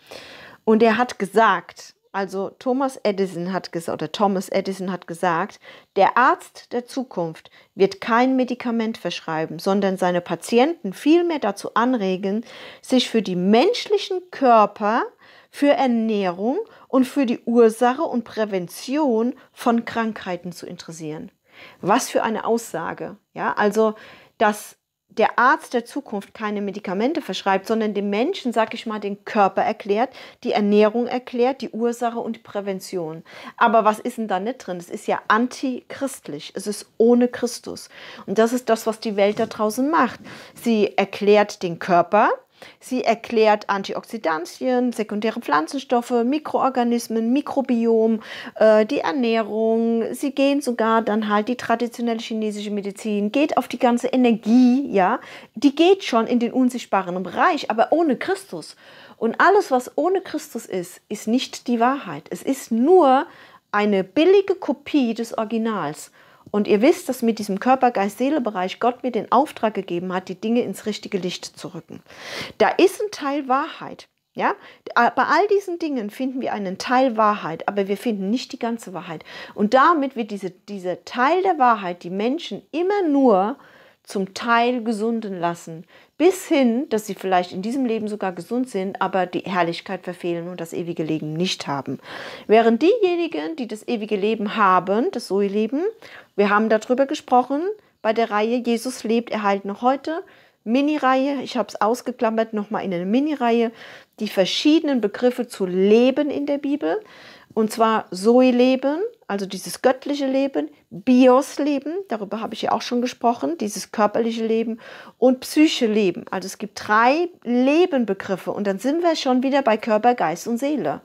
Und er hat gesagt, also Thomas Edison hat gesagt, oder Thomas Edison hat gesagt, der Arzt der Zukunft wird kein Medikament verschreiben, sondern seine Patienten vielmehr dazu anregen, sich für die menschlichen Körper, für Ernährung und für die Ursache und Prävention von Krankheiten zu interessieren. Was für eine Aussage. Ja, also, dass der Arzt der Zukunft keine Medikamente verschreibt, sondern dem Menschen, sag ich mal, den Körper erklärt, die Ernährung erklärt, die Ursache und die Prävention. Aber was ist denn da nicht drin? Es ist ja antichristlich. Es ist ohne Christus. Und das ist das, was die Welt da draußen macht. Sie erklärt den Körper, Sie erklärt Antioxidantien, sekundäre Pflanzenstoffe, Mikroorganismen, Mikrobiom, äh, die Ernährung. Sie gehen sogar dann halt die traditionelle chinesische Medizin, geht auf die ganze Energie, ja. Die geht schon in den unsichtbaren Bereich, aber ohne Christus. Und alles, was ohne Christus ist, ist nicht die Wahrheit. Es ist nur eine billige Kopie des Originals. Und ihr wisst, dass mit diesem Körper-Geist-Seele-Bereich Gott mir den Auftrag gegeben hat, die Dinge ins richtige Licht zu rücken. Da ist ein Teil Wahrheit. Ja, bei all diesen Dingen finden wir einen Teil Wahrheit, aber wir finden nicht die ganze Wahrheit. Und damit wird diese, dieser Teil der Wahrheit die Menschen immer nur zum Teil gesunden lassen, bis hin, dass sie vielleicht in diesem Leben sogar gesund sind, aber die Herrlichkeit verfehlen und das ewige Leben nicht haben. Während diejenigen, die das ewige Leben haben, das Zoe-Leben, wir haben darüber gesprochen bei der Reihe Jesus lebt, er heilt noch heute. Mini-Reihe, ich habe es ausgeklammert, nochmal in eine Mini-Reihe, die verschiedenen Begriffe zu Leben in der Bibel. Und zwar Zoe-Leben, also dieses göttliche Leben, Bios-Leben, darüber habe ich ja auch schon gesprochen, dieses körperliche Leben und Psyche-Leben. Also es gibt drei Lebenbegriffe und dann sind wir schon wieder bei Körper, Geist und Seele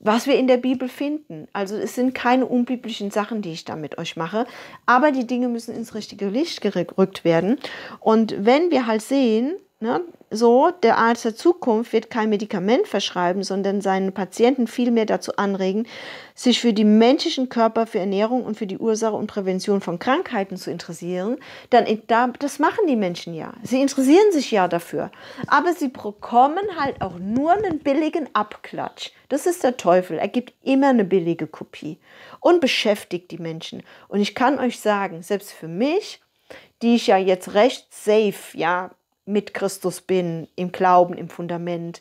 was wir in der Bibel finden. Also es sind keine unbiblischen Sachen, die ich da mit euch mache, aber die Dinge müssen ins richtige Licht gerückt werden. Und wenn wir halt sehen, Ne? So, der Arzt der Zukunft wird kein Medikament verschreiben, sondern seinen Patienten vielmehr dazu anregen, sich für die menschlichen Körper, für Ernährung und für die Ursache und Prävention von Krankheiten zu interessieren. Dann, das machen die Menschen ja. Sie interessieren sich ja dafür. Aber sie bekommen halt auch nur einen billigen Abklatsch. Das ist der Teufel. Er gibt immer eine billige Kopie und beschäftigt die Menschen. Und ich kann euch sagen, selbst für mich, die ich ja jetzt recht safe, ja, mit Christus bin, im Glauben, im Fundament.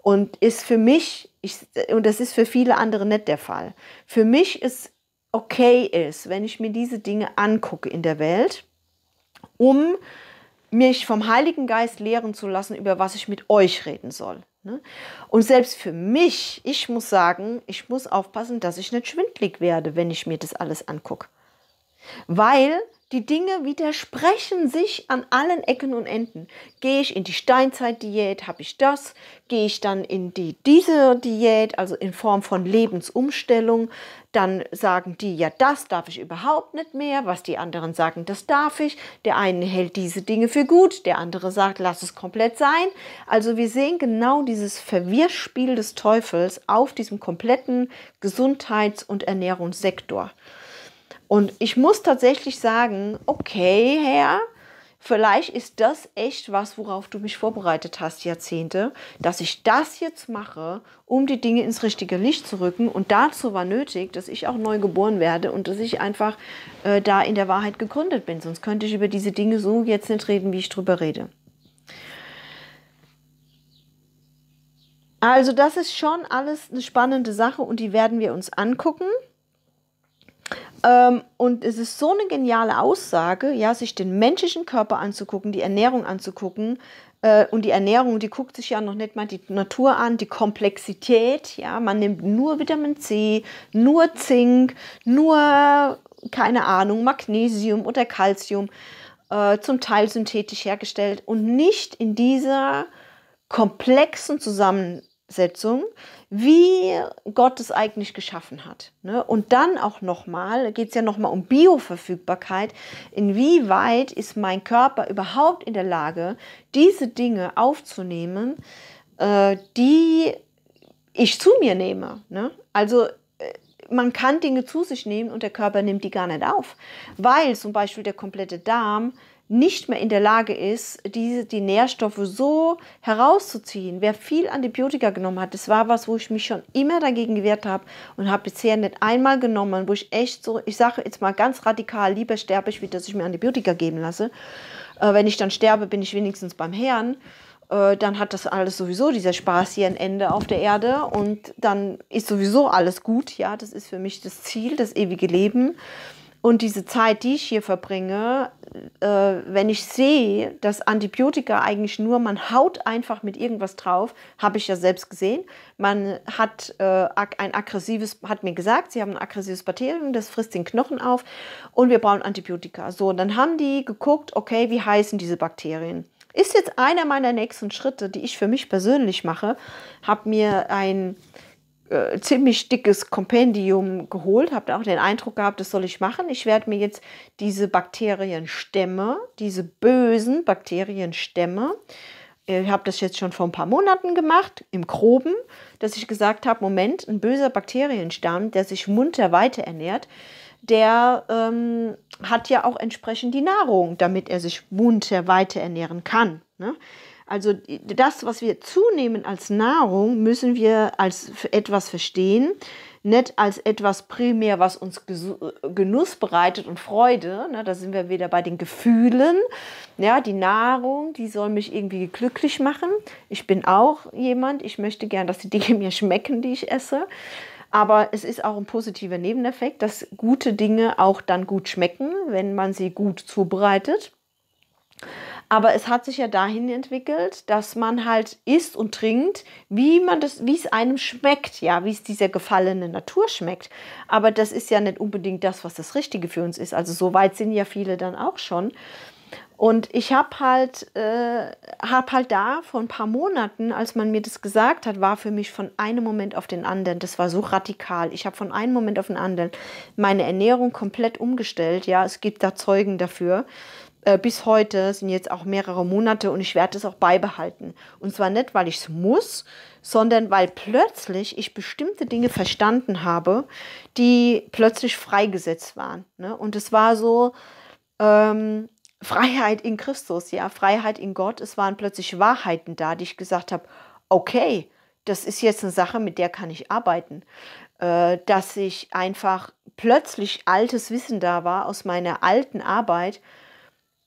Und ist für mich, ich, und das ist für viele andere nicht der Fall, für mich ist okay ist, wenn ich mir diese Dinge angucke in der Welt, um mich vom Heiligen Geist lehren zu lassen, über was ich mit euch reden soll. Ne? Und selbst für mich, ich muss sagen, ich muss aufpassen, dass ich nicht schwindlig werde, wenn ich mir das alles angucke. Weil die Dinge widersprechen sich an allen Ecken und Enden. Gehe ich in die Steinzeit-Diät, habe ich das. Gehe ich dann in die diese Diät, also in Form von Lebensumstellung, dann sagen die, ja, das darf ich überhaupt nicht mehr, was die anderen sagen, das darf ich. Der eine hält diese Dinge für gut, der andere sagt, lass es komplett sein. Also wir sehen genau dieses Verwirrspiel des Teufels auf diesem kompletten Gesundheits- und Ernährungssektor. Und ich muss tatsächlich sagen, okay, Herr, vielleicht ist das echt was, worauf du mich vorbereitet hast, Jahrzehnte, dass ich das jetzt mache, um die Dinge ins richtige Licht zu rücken. Und dazu war nötig, dass ich auch neu geboren werde und dass ich einfach äh, da in der Wahrheit gegründet bin. Sonst könnte ich über diese Dinge so jetzt nicht reden, wie ich drüber rede. Also das ist schon alles eine spannende Sache und die werden wir uns angucken. Ähm, und es ist so eine geniale Aussage, ja, sich den menschlichen Körper anzugucken, die Ernährung anzugucken. Äh, und die Ernährung, die guckt sich ja noch nicht mal die Natur an, die Komplexität. Ja, man nimmt nur Vitamin C, nur Zink, nur keine Ahnung Magnesium oder Calcium, äh, zum Teil synthetisch hergestellt und nicht in dieser komplexen Zusammensetzung, wie Gott es eigentlich geschaffen hat. Ne? Und dann auch nochmal, da geht es ja nochmal um Bioverfügbarkeit, inwieweit ist mein Körper überhaupt in der Lage, diese Dinge aufzunehmen, äh, die ich zu mir nehme. Ne? Also äh, man kann Dinge zu sich nehmen und der Körper nimmt die gar nicht auf, weil zum Beispiel der komplette Darm nicht mehr in der Lage ist, diese, die Nährstoffe so herauszuziehen. Wer viel Antibiotika genommen hat, das war was, wo ich mich schon immer dagegen gewehrt habe und habe bisher nicht einmal genommen, wo ich echt so, ich sage jetzt mal ganz radikal, lieber sterbe ich, wie dass ich mir Antibiotika geben lasse. Äh, wenn ich dann sterbe, bin ich wenigstens beim Herrn. Äh, dann hat das alles sowieso, dieser Spaß hier ein Ende auf der Erde und dann ist sowieso alles gut. Ja, das ist für mich das Ziel, das ewige Leben. Und diese Zeit, die ich hier verbringe, äh, wenn ich sehe, dass Antibiotika eigentlich nur, man haut einfach mit irgendwas drauf, habe ich ja selbst gesehen. Man hat äh, ein aggressives, hat mir gesagt, sie haben ein aggressives Bakterium, das frisst den Knochen auf und wir brauchen Antibiotika. So, und dann haben die geguckt, okay, wie heißen diese Bakterien? Ist jetzt einer meiner nächsten Schritte, die ich für mich persönlich mache, habe mir ein äh, ziemlich dickes Kompendium geholt, habe auch den Eindruck gehabt, das soll ich machen. Ich werde mir jetzt diese Bakterienstämme, diese bösen Bakterienstämme, äh, ich habe das jetzt schon vor ein paar Monaten gemacht, im Groben, dass ich gesagt habe, Moment, ein böser Bakterienstamm, der sich munter weiter ernährt, der ähm, hat ja auch entsprechend die Nahrung, damit er sich munter weiter ernähren kann. Ne? Also das, was wir zunehmen als Nahrung, müssen wir als etwas verstehen, nicht als etwas primär, was uns äh, Genuss bereitet und Freude. Ne, da sind wir wieder bei den Gefühlen. Ja, die Nahrung, die soll mich irgendwie glücklich machen. Ich bin auch jemand, ich möchte gern, dass die Dinge [laughs] mir schmecken, die ich esse. Aber es ist auch ein positiver Nebeneffekt, dass gute Dinge auch dann gut schmecken, wenn man sie gut zubereitet. Aber es hat sich ja dahin entwickelt, dass man halt isst und trinkt, wie man das, wie es einem schmeckt, ja, wie es dieser gefallenen Natur schmeckt. Aber das ist ja nicht unbedingt das, was das Richtige für uns ist. Also so weit sind ja viele dann auch schon. Und ich habe halt, äh, hab halt da vor ein paar Monaten, als man mir das gesagt hat, war für mich von einem Moment auf den anderen, das war so radikal. Ich habe von einem Moment auf den anderen meine Ernährung komplett umgestellt. Ja, es gibt da Zeugen dafür. Äh, bis heute sind jetzt auch mehrere Monate und ich werde es auch beibehalten. Und zwar nicht, weil ich es muss, sondern weil plötzlich ich bestimmte Dinge verstanden habe, die plötzlich freigesetzt waren. Ne? Und es war so, ähm, Freiheit in Christus, ja, Freiheit in Gott. Es waren plötzlich Wahrheiten da, die ich gesagt habe, okay, das ist jetzt eine Sache, mit der kann ich arbeiten. Äh, dass ich einfach plötzlich altes Wissen da war aus meiner alten Arbeit,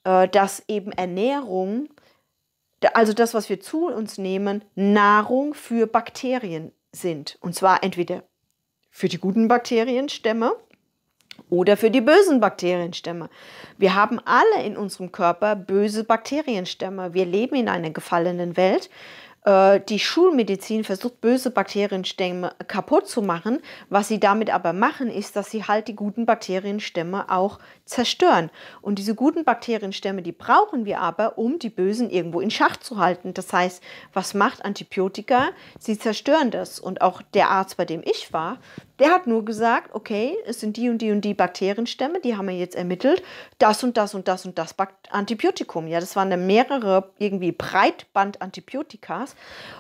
äh, dass eben Ernährung, also das, was wir zu uns nehmen, Nahrung für Bakterien sind. Und zwar entweder für die guten Bakterienstämme oder für die bösen Bakterienstämme. Wir haben alle in unserem Körper böse Bakterienstämme. Wir leben in einer gefallenen Welt äh, die Schulmedizin versucht, böse Bakterienstämme kaputt zu machen. Was sie damit aber machen, ist, dass sie halt die guten Bakterienstämme auch zerstören. Und diese guten Bakterienstämme, die brauchen wir aber, um die Bösen irgendwo in Schach zu halten. Das heißt, was macht Antibiotika? Sie zerstören das. Und auch der Arzt, bei dem ich war, der hat nur gesagt, okay, es sind die und die und die Bakterienstämme, die haben wir jetzt ermittelt, das und das und das und das Antibiotikum. Ja, das waren dann mehrere irgendwie Breitband-Antibiotikas.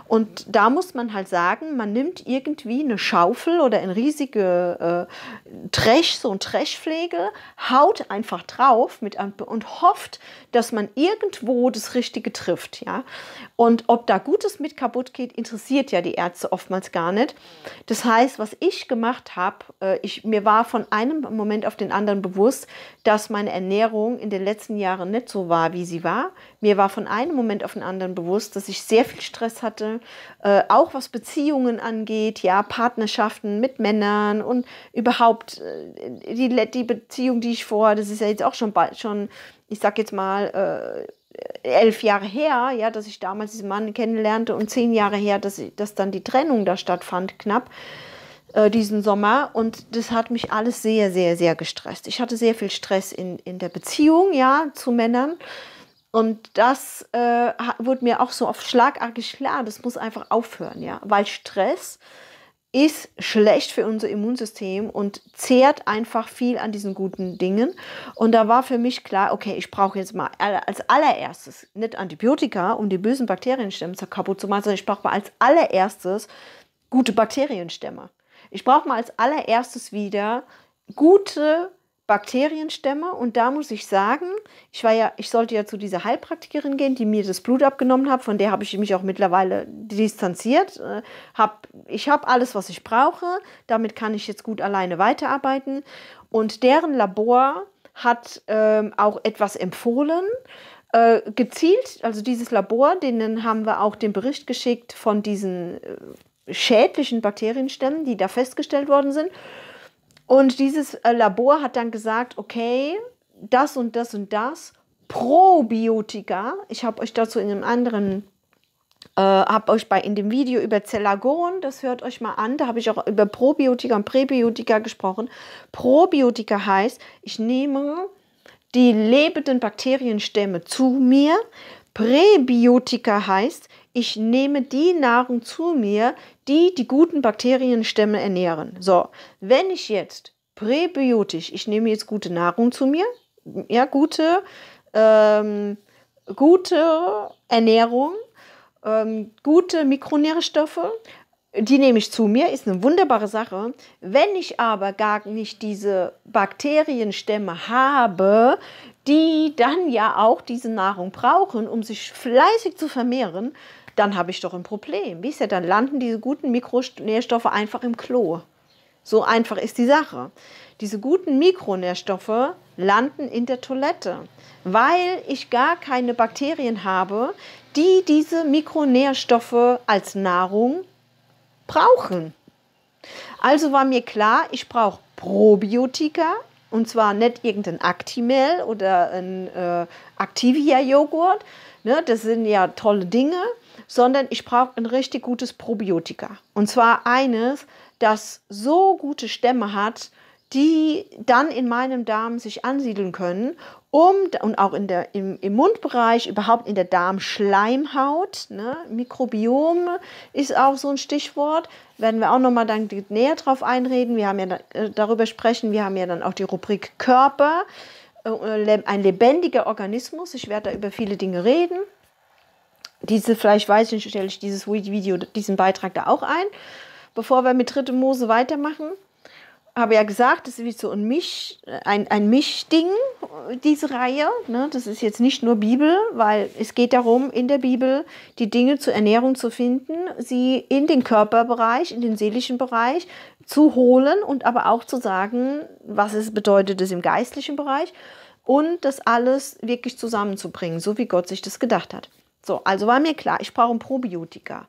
Und da muss man halt sagen, man nimmt irgendwie eine Schaufel oder ein riesige äh, Trech, so ein Trechpflege, haut einfach drauf mit und hofft, dass man irgendwo das Richtige trifft. Ja? Und ob da Gutes mit kaputt geht, interessiert ja die Ärzte oftmals gar nicht. Das heißt, was ich gemacht gemacht habe, äh, ich, mir war von einem Moment auf den anderen bewusst, dass meine Ernährung in den letzten Jahren nicht so war, wie sie war. Mir war von einem Moment auf den anderen bewusst, dass ich sehr viel Stress hatte, äh, auch was Beziehungen angeht, ja, Partnerschaften mit Männern und überhaupt äh, die, die Beziehung, die ich vorher, das ist ja jetzt auch schon bald, schon, ich sag jetzt mal, äh, elf Jahre her, ja, dass ich damals diesen Mann kennenlernte und zehn Jahre her, dass, ich, dass dann die Trennung da stattfand, knapp. Äh, diesen Sommer und das hat mich alles sehr, sehr, sehr gestresst. Ich hatte sehr viel Stress in, in der Beziehung, ja, zu Männern. Und das äh, wurde mir auch so oft schlagartig klar, das muss einfach aufhören, ja, weil Stress ist schlecht für unser Immunsystem und zehrt einfach viel an diesen guten Dingen. Und da war für mich klar, okay, ich brauche jetzt mal als allererstes nicht Antibiotika, um die bösen Bakterienstämme kaputt zu machen, sondern ich brauche mal als allererstes gute Bakterienstämme. Ich brauche mal als allererstes wieder gute Bakterienstämme und da muss ich sagen, ich war ja, ich sollte ja zu dieser Heilpraktikerin gehen, die mir das Blut abgenommen hat, von der habe ich mich auch mittlerweile distanziert. Äh, hab, ich habe alles, was ich brauche, damit kann ich jetzt gut alleine weiterarbeiten und deren Labor hat ähm, auch etwas empfohlen. Äh, gezielt, also dieses Labor, denen haben wir auch den Bericht geschickt von diesen äh, schädlichen Bakterienstämmen, die da festgestellt worden sind. Und dieses äh, Labor hat dann gesagt, okay, das und das und das, Probiotika, ich habe euch dazu in einem anderen, äh, habe euch bei in dem Video über Zellagon, das hört euch mal an, da habe ich auch über Probiotika und Präbiotika gesprochen. Probiotika heißt, ich nehme die lebenden Bakterienstämme zu mir. Präbiotika heißt, ich nehme die Nahrung zu mir, die die guten Bakterienstämme ernähren. So, wenn ich jetzt präbiotisch, ich nehme jetzt gute Nahrung zu mir, ja, gute, ähm, gute Ernährung, ähm, gute Mikronährstoffe, die nehme ich zu mir, ist eine wunderbare Sache. Wenn ich aber gar nicht diese Bakterienstämme habe, die dann ja auch diese Nahrung brauchen, um sich fleißig zu vermehren, dann habe ich doch ein Problem. Wie ist ja, dann landen diese guten Mikronährstoffe einfach im Klo. So einfach ist die Sache. Diese guten Mikronährstoffe landen in der Toilette, weil ich gar keine Bakterien habe, die diese Mikronährstoffe als Nahrung brauchen. Also war mir klar, ich brauche Probiotika, und zwar nicht irgendein Actimel oder ein äh, Activia-Joghurt. Ne, das sind ja tolle Dinge, sondern ich brauche ein richtig gutes Probiotika. Und zwar eines, das so gute Stämme hat, die dann in meinem Darm sich ansiedeln können um, und auch in der, im, im Mundbereich, überhaupt in der Darmschleimhaut. Ne? Mikrobiom ist auch so ein Stichwort. Werden wir auch nochmal näher drauf einreden. Wir haben ja da, äh, darüber sprechen. Wir haben ja dann auch die Rubrik Körper, äh, äh ein lebendiger Organismus. Ich werde da über viele Dinge reden diese, vielleicht weiß ich, stelle ich dieses Video, diesen Beitrag da auch ein, bevor wir mit dritte Mose weitermachen. Habe ja gesagt, das ist wie so ein Misch, ein, ein Mischding, diese Reihe. Ne? Das ist jetzt nicht nur Bibel, weil es geht darum, in der Bibel die Dinge zur Ernährung zu finden, sie in den Körperbereich, in den seelischen Bereich zu holen und aber auch zu sagen, was es bedeutet, es im geistlichen Bereich und das alles wirklich zusammenzubringen, so wie Gott sich das gedacht hat. So, also war mir klar, ich brauche ein Probiotika.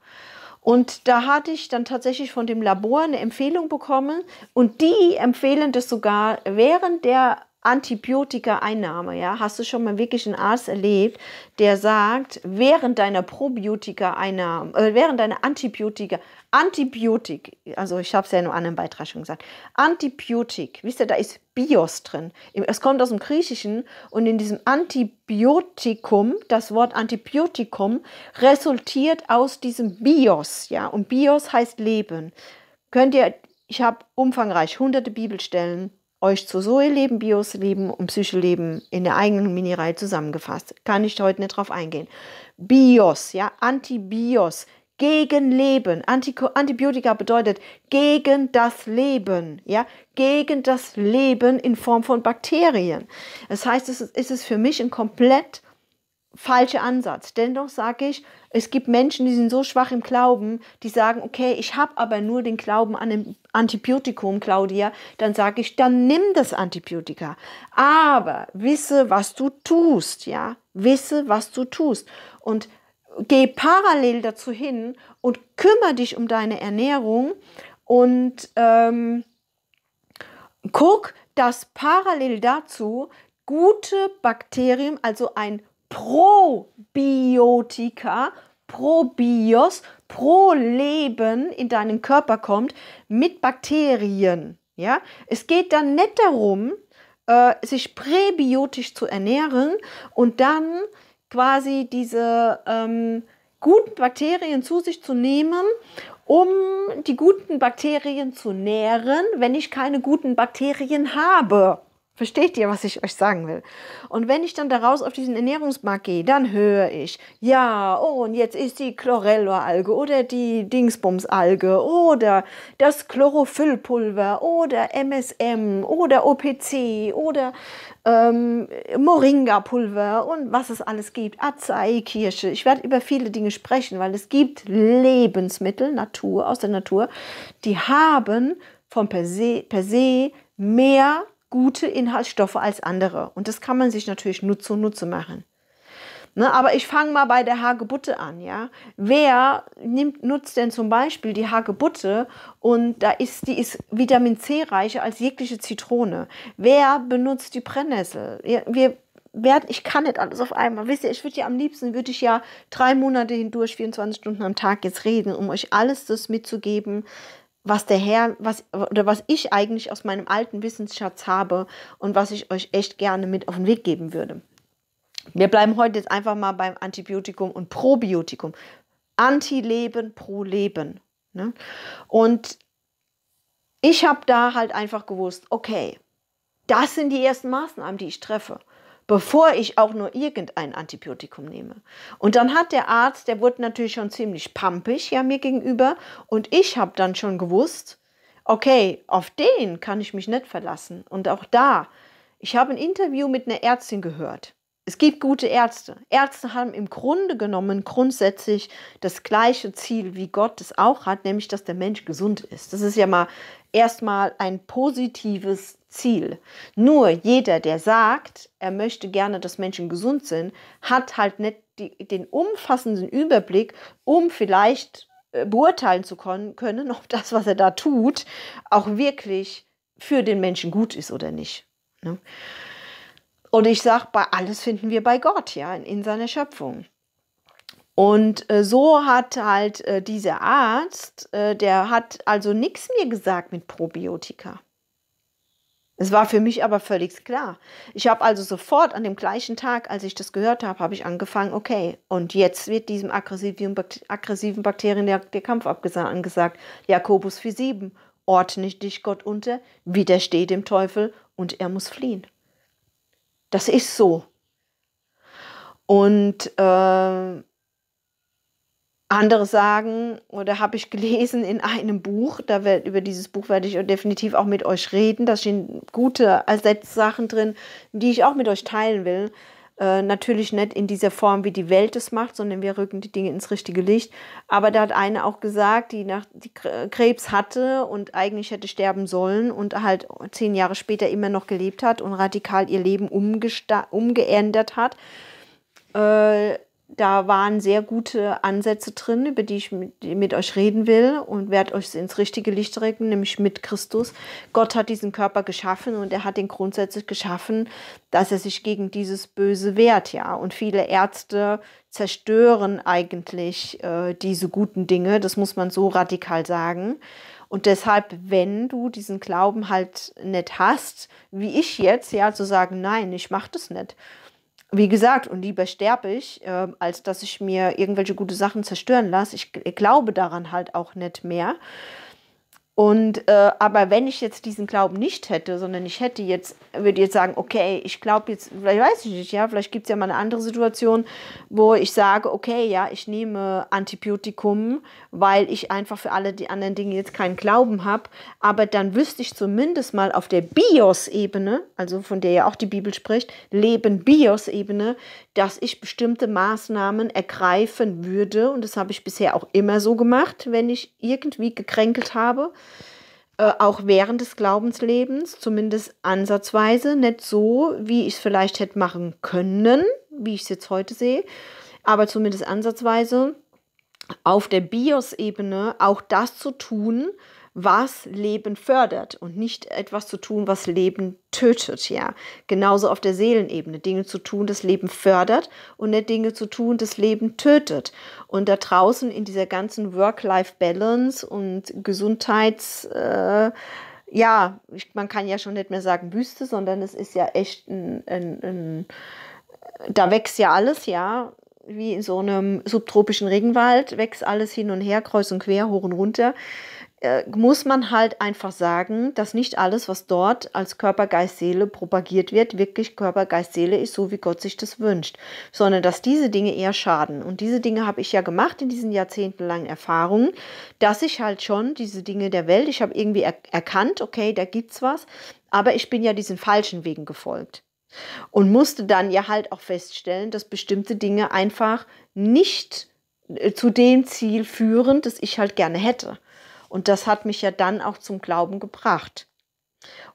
Und da hatte ich dann tatsächlich von dem Labor eine Empfehlung bekommen und die empfehlen das sogar während der Antibiotika-Einnahme, ja, hast du schon mal wirklich einen Arzt erlebt, der sagt, während deiner Probiotika-Einnahme, äh, während deiner Antibiotika, Antibiotik, also ich habe es ja in einem anderen Beitrag schon gesagt, Antibiotik, wisst ihr, da ist Bios drin. Es kommt aus dem Griechischen und in diesem Antibiotikum, das Wort Antibiotikum, resultiert aus diesem Bios, ja, und Bios heißt Leben. Könnt ihr, ich habe umfangreich hunderte Bibelstellen euch zu Zoe-Leben, Bios-Leben und Psyche-Leben in der eigenen Mini-Reihe zusammengefasst. Kann ich heute nicht drauf eingehen. Bios, ja, Antibios, gegen Leben. Antibiotika bedeutet gegen das Leben, ja, gegen das Leben in Form von Bakterien. Das heißt, es ist für mich ein komplett falscher Ansatz. Dennoch sage ich, es gibt Menschen, die sind so schwach im Glauben, die sagen, okay, ich habe aber nur den Glauben an ein Antibiotikum, Claudia. Dann sage ich, dann nimm das Antibiotika. Aber wisse, was du tust, ja. Wisse, was du tust. Und geh parallel dazu hin und kümmere dich um deine Ernährung und ähm, guck, dass parallel dazu gute Bakterien, also ein Probiotika, Probios, pro Leben in deinen Körper kommt mit Bakterien. Ja? Es geht dann nicht darum, äh, sich präbiotisch zu ernähren und dann quasi diese ähm, guten Bakterien zu sich zu nehmen, um die guten Bakterien zu nähren, wenn ich keine guten Bakterien habe. Versteht ihr, was ich euch sagen will? Und wenn ich dann daraus auf diesen Ernährungsmarkt gehe, dann höre ich, ja, oh, und jetzt ist die Chlorella-Alge oder die Dingsbums-Alge oder das Chlorophyllpulver oder MSM oder OPC oder ähm, Moringa-Pulver und was es alles gibt, Acai-Kirsche. Ich werde über viele Dinge sprechen, weil es gibt Lebensmittel, Natur, aus der Natur, die haben von per se, per se mehr gute Inhaltsstoffe als andere. Und das kann man sich natürlich nur zunutze machen. Ne, aber ich fange mal bei der Hagebutte an, ja. Wer nimmt, nutzt denn zum Beispiel die Hagebutte und da ist, die ist Vitamin C reicher als jegliche Zitrone? Wer benutzt die Brennnessel? Wir, wir werden, ich kann nicht alles auf einmal. Wisst ihr, ich würde ja am liebsten, würde ich ja drei Monate hindurch, 24 Stunden am Tag jetzt reden, um euch alles das mitzugeben, was der Herr, was, oder was ich eigentlich aus meinem alten Wissensschatz habe und was ich euch echt gerne mit auf den Weg geben würde. Wir bleiben heute jetzt einfach mal beim Antibiotikum und Probiotikum. Anti-Leben, Pro-Leben. Ne? Und ich habe da halt einfach gewusst, okay, das sind die ersten Maßnahmen, die ich treffe bevor ich auch nur irgendein Antibiotikum nehme. Und dann hat der Arzt, der wurde natürlich schon ziemlich pampig ja mir gegenüber und ich habe dann schon gewusst, okay, auf den kann ich mich nicht verlassen. Und auch da, ich habe ein Interview mit einer Ärztin gehört. Es gibt gute Ärzte. Ärzte haben im Grunde genommen grundsätzlich das gleiche Ziel, wie Gott es auch hat, nämlich dass der Mensch gesund ist. Das ist ja mal erstmal ein positives Ziel. Nur jeder, der sagt, er möchte gerne, dass Menschen gesund sind, hat halt nicht die, den umfassenden Überblick, um vielleicht äh, beurteilen zu können, ob das, was er da tut, auch wirklich für den Menschen gut ist oder nicht. Ne? Und ich sage, bei alles finden wir bei Gott, ja, in, seiner Schöpfung. Und äh, so hat halt äh, dieser Arzt, der hat also nichts mir gesagt mit Probiotika. Es war für mich aber völlig klar. Ich habe also sofort an dem gleichen Tag, als ich das gehört habe, habe ich angefangen, okay, und jetzt wird diesem aggressiven Bakterien der, der Kampf angesagt. Jakobus 4,7, ordne dich Gott unter, widersteh dem Teufel und er muss fliehen. Das ist so. Und äh, andere sagen, oder habe ich gelesen in einem Buch, da werd, über dieses Buch werde ich definitiv auch mit euch reden. Da stehen gute Ersatzsachen drin, die ich auch mit euch teilen will. Äh, natürlich nicht in dieser Form, wie die Welt es macht, sondern wir rücken die Dinge ins richtige Licht. Aber da hat eine auch gesagt, die, nach, die äh, Krebs hatte und eigentlich hätte sterben sollen und halt zehn Jahre später immer noch gelebt hat und radikal ihr Leben umgeändert hat. Äh, da waren sehr gute Ansätze drin, über die ich mit, mit euch reden will und werde euch ins richtige Licht recken, nämlich mit Christus. Gott hat diesen Körper geschaffen und er hat ihn grundsätzlich geschaffen, dass er sich gegen dieses Böse wehrt, ja. Und viele Ärzte zerstören eigentlich äh, diese guten Dinge. Das muss man so radikal sagen. Und deshalb, wenn du diesen Glauben halt nicht hast, wie ich jetzt, ja, zu sagen, nein, ich mache das nicht wie gesagt, und lieber sterbe ich, äh, als dass ich mir irgendwelche gute Sachen zerstören lasse. Ich, ich glaube daran halt auch nicht mehr. Und äh, aber wenn ich jetzt diesen Glauben nicht hätte, sondern ich hätte jetzt, würde jetzt sagen, okay, ich glaube jetzt, vielleicht weiß ich nicht, ja, vielleicht gibt es ja mal eine andere Situation, wo ich sage, okay, ja, ich nehme Antibiotikum, weil ich einfach für alle die anderen Dinge jetzt keinen Glauben habe. Aber dann wüsste ich zumindest mal auf der Bios-Ebene, also von der ja auch die Bibel spricht, Leben Bios-Ebene, dass ich bestimmte Maßnahmen ergreifen würde. Und das habe ich bisher auch immer so gemacht, wenn ich irgendwie gekränkelt habe. Äh, auch während des Glaubenslebens, zumindest ansatzweise, nicht so, wie ich es vielleicht hätte machen können, wie ich es jetzt heute sehe, aber zumindest ansatzweise auf der BIOS-Ebene auch das zu tun, was Leben fördert und nicht etwas zu tun, was Leben tötet, ja. Genauso auf der Seelenebene, Dinge zu tun, das Leben fördert und nicht Dinge zu tun, das Leben tötet. Und da draußen in dieser ganzen Work-Life-Balance und Gesundheits, äh, ja, ich, man kann ja schon nicht mehr sagen Wüste, sondern es ist ja echt ein, ein, ein da wächst ja alles, ja, wie in so einem subtropischen Regenwald, wächst alles hin und her, kreuz und quer, hoch und runter. Äh, muss man halt einfach sagen, dass nicht alles, was dort als Körper, Geist, Seele propagiert wird, wirklich Körper, Geist, Seele ist, so wie Gott sich das wünscht, sondern dass diese Dinge eher schaden. Und diese Dinge habe ich ja gemacht in diesen jahrzehntelangen Erfahrungen, dass ich halt schon diese Dinge der Welt, ich habe irgendwie er erkannt, okay, da gibt's was, aber ich bin ja diesen falschen Wegen gefolgt. Und musste dann ja halt auch feststellen, dass bestimmte Dinge einfach nicht äh, zu dem Ziel führen, das ich halt gerne hätte. Und das hat mich ja dann auch zum Glauben gebracht.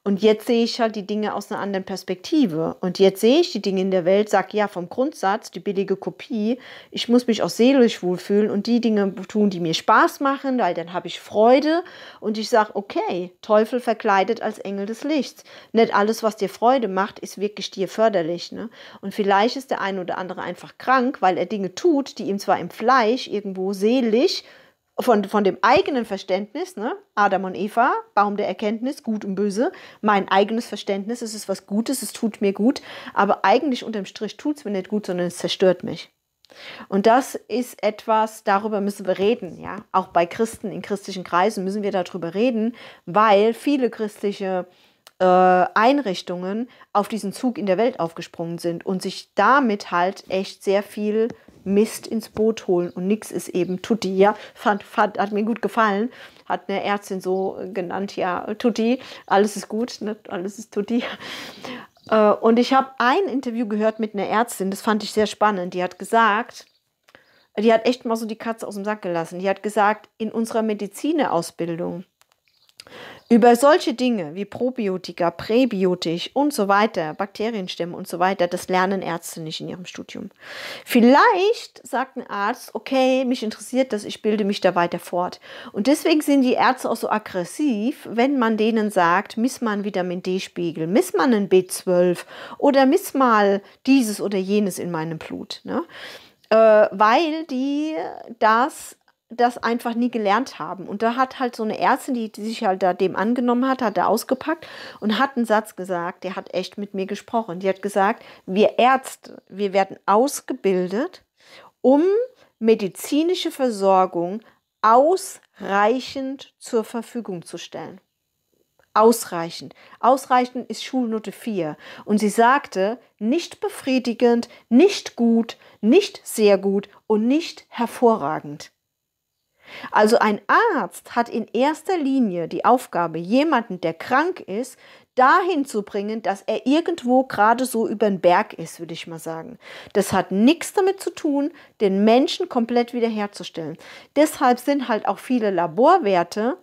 Und jetzt sehe ich halt die Dinge aus einer anderen Perspektive. Und jetzt sehe ich die Dinge in der Welt, sage ja vom Grundsatz, die billige Kopie, ich muss mich auch seelisch wohlfühlen und die Dinge tun, die mir Spaß machen, weil dann habe ich Freude. Und ich sage, okay, Teufel verkleidet als Engel des Lichts. Nicht alles, was dir Freude macht, ist wirklich dir förderlich. Ne? Und vielleicht ist der eine oder andere einfach krank, weil er Dinge tut, die ihm zwar im Fleisch irgendwo seelisch von, von dem eigenen Verständnis, ne? Adam und Eva, Baum der Erkenntnis, Gut und Böse, mein eigenes Verständnis, es ist was Gutes, es tut mir gut, aber eigentlich unterm Strich tut es mir nicht gut, sondern es zerstört mich. Und das ist etwas, darüber müssen wir reden, ja. Auch bei Christen in christlichen Kreisen müssen wir darüber reden, weil viele christliche äh, Einrichtungen auf diesen Zug in der Welt aufgesprungen sind und sich damit halt echt sehr viel Mist ins Boot holen und nichts ist eben Tutti, ja, fand, fand, hat mir gut gefallen, hat eine Ärztin so genannt, ja, Tutti, alles ist gut, ne? alles ist Tutti. [laughs] Äh, und ich habe ein Interview gehört mit einer Ärztin, das fand ich sehr spannend, die hat gesagt, die hat echt mal so die Katze aus dem Sack gelassen, die hat gesagt, in unserer Medizinerausbildung, über solche Dinge wie Probiotika, Präbiotik und so weiter, Bakterienstämme und so weiter, das lernen Ärzte nicht in ihrem Studium. Vielleicht sagt ein Arzt, okay, mich interessiert das, ich bilde mich da weiter fort. Und deswegen sind die Ärzte auch so aggressiv, wenn man denen sagt, miss man Vitamin D-Spiegel, miss man einen B12 oder miss mal dieses oder jenes in meinem Blut. Ne? Äh, weil die das das einfach nie gelernt haben. Und da hat halt so eine Ärztin, die, sich halt da dem angenommen hat, hat er ausgepackt und hat einen Satz gesagt, der hat echt mit mir gesprochen. Die hat gesagt, wir Ärzte, wir werden ausgebildet, um medizinische Versorgung ausreichend zur Verfügung zu stellen. Ausreichend. Ausreichend ist Schulnote 4. Und sie sagte, nicht befriedigend, nicht gut, nicht sehr gut und nicht hervorragend. Also ein Arzt hat in erster Linie die Aufgabe, jemanden, der krank ist, dahin zu bringen, dass er irgendwo gerade so über den Berg ist, würde ich mal sagen. Das hat nichts damit zu tun, den Menschen komplett wiederherzustellen. Deshalb sind halt auch viele Laborwerte,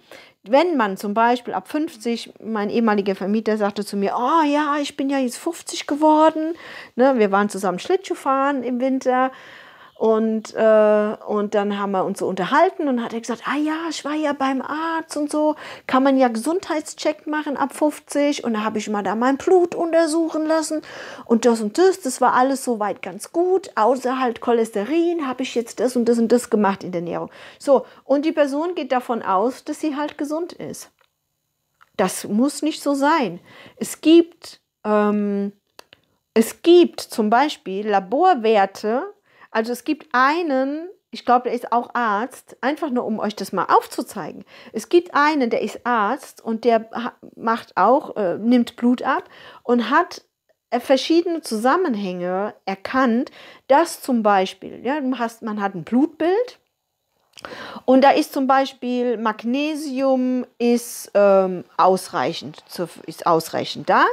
wenn man zum Beispiel ab 50, mein ehemaliger Vermieter sagte zu mir, oh ja, ich bin ja jetzt 50 geworden, ne, wir waren zusammen Schlittschuh fahren im Winter und, äh, und dann haben wir uns so unterhalten und hat er gesagt, ah ja, ich war ja beim Arzt und so, kann man ja Gesundheitscheck machen ab 50 und da habe ich mal da mein Blut untersuchen lassen und das und das, das war alles soweit ganz gut, außer halt Cholesterin habe ich jetzt das und das und das gemacht in der Ernährung. So, und die Person geht davon aus, dass sie halt gesund ist. Das muss nicht so sein. Es gibt, ähm, es gibt zum Beispiel Laborwerte, also es gibt einen, ich glaube, der ist auch Arzt, einfach nur um euch das mal aufzuzeigen. Es gibt einen, der ist Arzt und der macht auch, äh, nimmt Blut ab und hat äh, verschiedene Zusammenhänge erkannt, dass zum Beispiel, ja, hast, man hat ein Blutbild und da ist zum Beispiel Magnesium ist, ähm, ausreichend, ist ausreichend da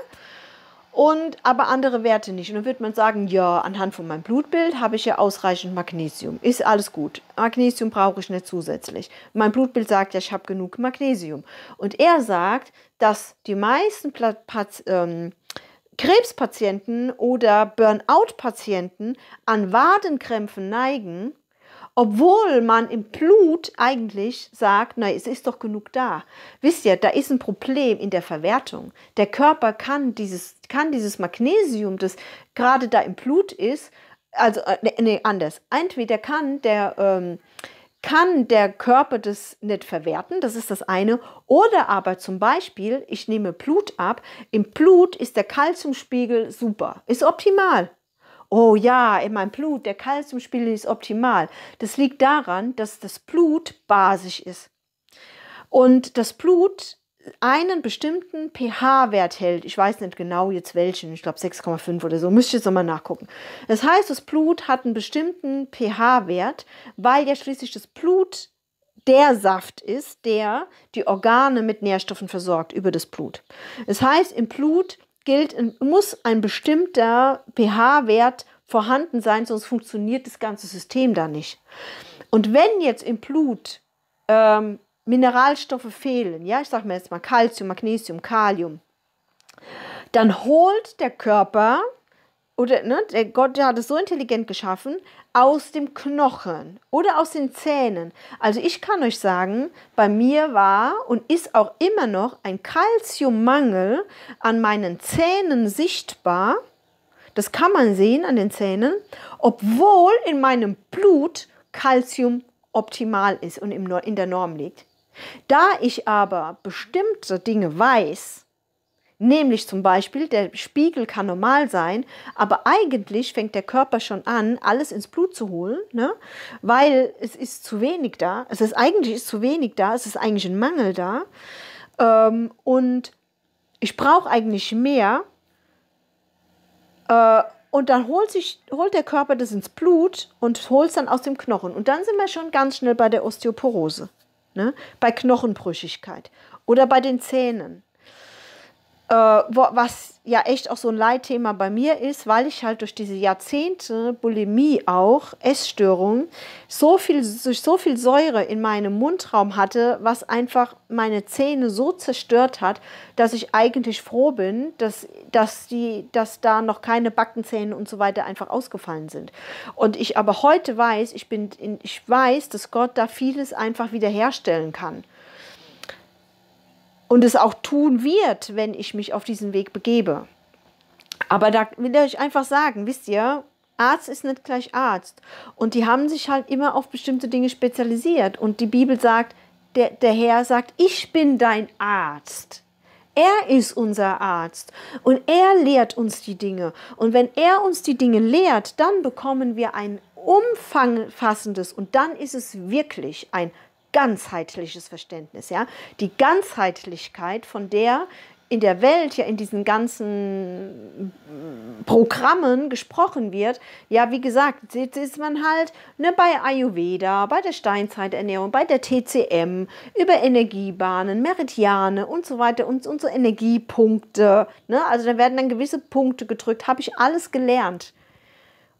und aber andere Werte nicht. Und dann wird man sagen, ja, anhand von meinem Blutbild habe ich ja ausreichend Magnesium. Ist alles gut. Magnesium brauche ich nicht zusätzlich. Mein Blutbild sagt ja, ich habe genug Magnesium. Und er sagt, dass die meisten Pat ähm, Krebspatienten oder Burnout-Patienten an Wadenkrämpfen neigen, obwohl man im Blut eigentlich sagt, na, es ist doch genug da. Wisst ihr, da ist ein Problem in der Verwertung. Der Körper kann dieses, kann dieses Magnesium, das gerade da im Blut ist, also äh, nee, ne, anders. Entweder kann der, ähm, kann der Körper das nicht verwerten, das ist das eine, oder aber zum Beispiel, ich nehme Blut ab, im Blut ist der Kalziumspiegel super, ist optimal, Oh ja, in meinem Blut, der Kalziumspiegel ist optimal. Das liegt daran, dass das Blut basisch ist. Und das Blut einen bestimmten pH-Wert hält. Ich weiß nicht genau jetzt welchen, ich glaube 6,5 oder so, müsste ich jetzt nochmal nachgucken. Das heißt, das Blut hat einen bestimmten pH-Wert, weil ja schließlich das Blut der Saft ist, der die Organe mit Nährstoffen versorgt über das Blut. Das heißt, im Blut gilt, muss ein bestimmter pH-Wert vorhanden sein, sonst funktioniert das ganze System da nicht. Und wenn jetzt im Blut ähm, Mineralstoffe fehlen, ja, ich sage mir jetzt mal Calcium, Magnesium, Kalium, dann holt der Körper oder ne, der Gott der hat es so intelligent geschaffen, aus dem Knochen oder aus den Zähnen. Also ich kann euch sagen, bei mir war und ist auch immer noch ein Kalziummangel an meinen Zähnen sichtbar. Das kann man sehen an den Zähnen, obwohl in meinem Blut Kalzium optimal ist und in der Norm liegt. Da ich aber bestimmte Dinge weiß, Nämlich zum Beispiel, der Spiegel kann normal sein, aber eigentlich fängt der Körper schon an, alles ins Blut zu holen, ne? weil es ist zu wenig da. Es ist eigentlich ist zu wenig da, es ist eigentlich ein Mangel da. Ähm, und ich brauche eigentlich mehr. Äh, und dann holt, sich, holt der Körper das ins Blut und holt es dann aus dem Knochen. Und dann sind wir schon ganz schnell bei der Osteoporose, ne? bei Knochenbrüchigkeit oder bei den Zähnen äh, wo, was ja echt auch so ein Leitthema bei mir ist, weil ich halt durch diese Jahrzehnte Bulimie auch, Essstörung, so viel, so viel Säure in meinem Mundraum hatte, was einfach meine Zähne so zerstört hat, dass ich eigentlich froh bin, dass, dass, die, dass da noch keine Backenzähne und so weiter einfach ausgefallen sind. Und ich aber heute weiß, ich, bin in, ich weiß, dass Gott da vieles einfach wiederherstellen kann und es auch tun wird, wenn ich mich auf diesen Weg begebe. Aber da will ich einfach sagen, wisst ihr, Arzt ist nicht gleich Arzt. Und die haben sich halt immer auf bestimmte Dinge spezialisiert. Und die Bibel sagt, der, der Herr sagt, ich bin dein Arzt. Er ist unser Arzt und er lehrt uns die Dinge. Und wenn er uns die Dinge lehrt, dann bekommen wir ein umfassendes und dann ist es wirklich ein ganzheitliches Verständnis, ja, die Ganzheitlichkeit, von der in der Welt ja in diesen ganzen Programmen gesprochen wird, ja, wie gesagt, jetzt ist man halt ne, bei Ayurveda, bei der Steinzeiternährung, bei der TCM, über Energiebahnen, Meridiane und so weiter und, und so Energiepunkte. Ne? Also da werden dann gewisse Punkte gedrückt, habe ich alles gelernt.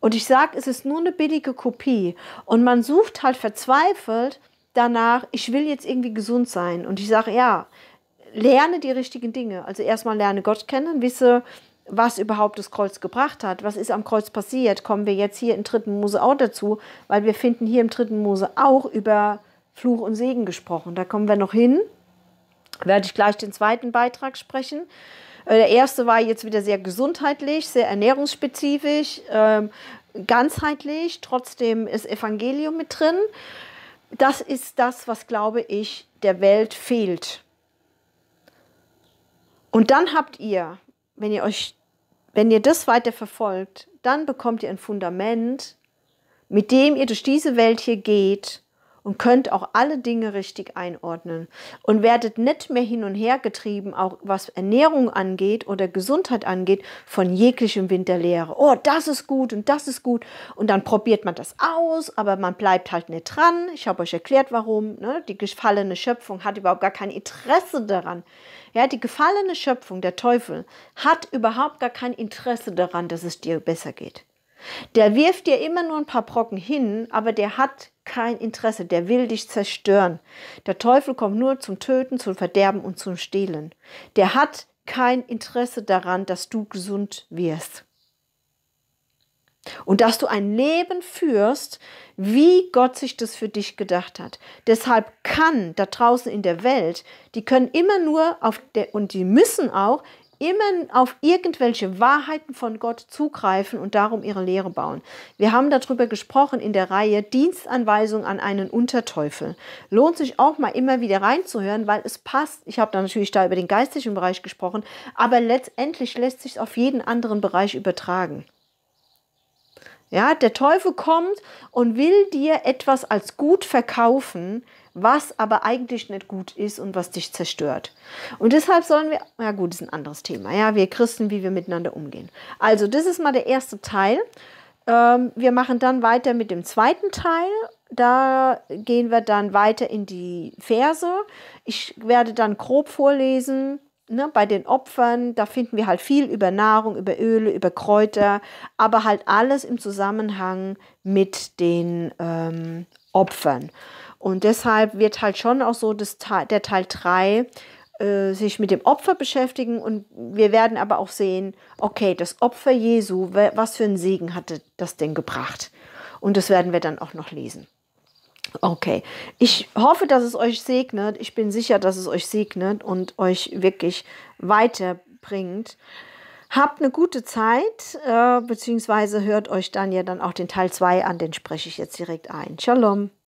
Und ich sage, es ist nur eine billige Kopie. Und man sucht halt verzweifelt danach, ich will jetzt irgendwie gesund sein. Und ich sage, ja, lerne die richtigen Dinge. Also erstmal lerne Gott kennen, wisse, was überhaupt das Kreuz gebracht hat, was ist am Kreuz passiert, kommen wir jetzt hier im dritten Mose auch dazu, weil wir finden hier im dritten Mose auch über Fluch und Segen gesprochen. Da kommen wir noch hin, werde ich gleich den zweiten Beitrag sprechen. Äh, der erste war jetzt wieder sehr gesundheitlich, sehr ernährungsspezifisch, ähm, ganzheitlich, trotzdem ist Evangelium mit drin das ist das, was, glaube ich, der Welt fehlt. Und dann habt ihr, wenn ihr euch, wenn ihr das weiter verfolgt, dann bekommt ihr ein Fundament, mit dem ihr durch diese Welt hier geht und könnt auch alle Dinge richtig einordnen und werdet nicht mehr hin und her getrieben, auch was Ernährung angeht oder Gesundheit angeht, von jeglichem Winterlehre. Oh, das ist gut und das ist gut und dann probiert man das aus, aber man bleibt halt nicht dran. Ich habe euch erklärt, warum. Ne? Die gefallene Schöpfung hat überhaupt gar kein Interesse daran. Ja, die gefallene Schöpfung, der Teufel, hat überhaupt gar kein Interesse daran, dass es dir besser geht. Der wirft dir immer nur ein paar Brocken hin, aber der hat kein Interesse, der will dich zerstören. Der Teufel kommt nur zum Töten, zum Verderben und zum Stehlen. Der hat kein Interesse daran, dass du gesund wirst. Und dass du ein Leben führst, wie Gott sich das für dich gedacht hat. Deshalb kann da draußen in der Welt, die können immer nur auf der, und die müssen auch immer auf irgendwelche Wahrheiten von Gott zugreifen und darum ihre Lehre bauen. Wir haben darüber gesprochen in der Reihe Dienstanweisung an einen Unterteufel. Lohnt sich auch mal immer wieder reinzuhören, weil es passt. Ich habe da natürlich da über den geistlichen Bereich gesprochen, aber letztendlich lässt sich es auf jeden anderen Bereich übertragen. Ja, der Teufel kommt und will dir etwas als gut verkaufen, was aber eigentlich nicht gut ist und was dich zerstört. Und deshalb sollen wir, ja gut, ist ein anderes Thema, ja, wir Christen, wie wir miteinander umgehen. Also, das ist mal der erste Teil. Ähm, wir machen dann weiter mit dem zweiten Teil. Da gehen wir dann weiter in die Verse. Ich werde dann grob vorlesen, Ne, bei den Opfern, da finden wir halt viel über Nahrung, über Öle, über Kräuter, aber halt alles im Zusammenhang mit den ähm, Opfern. Und deshalb wird halt schon auch so das, der Teil 3 äh, sich mit dem Opfer beschäftigen und wir werden aber auch sehen, okay, das Opfer Jesu, was für einen Segen hatte das denn gebracht? Und das werden wir dann auch noch lesen. Okay, ich hoffe, dass es euch segnet. Ich bin sicher, dass es euch segnet und euch wirklich weiterbringt. Habt eine gute Zeit, äh, beziehungsweise hört euch dann ja dann auch den Teil 2 an, den spreche ich jetzt direkt ein. Shalom.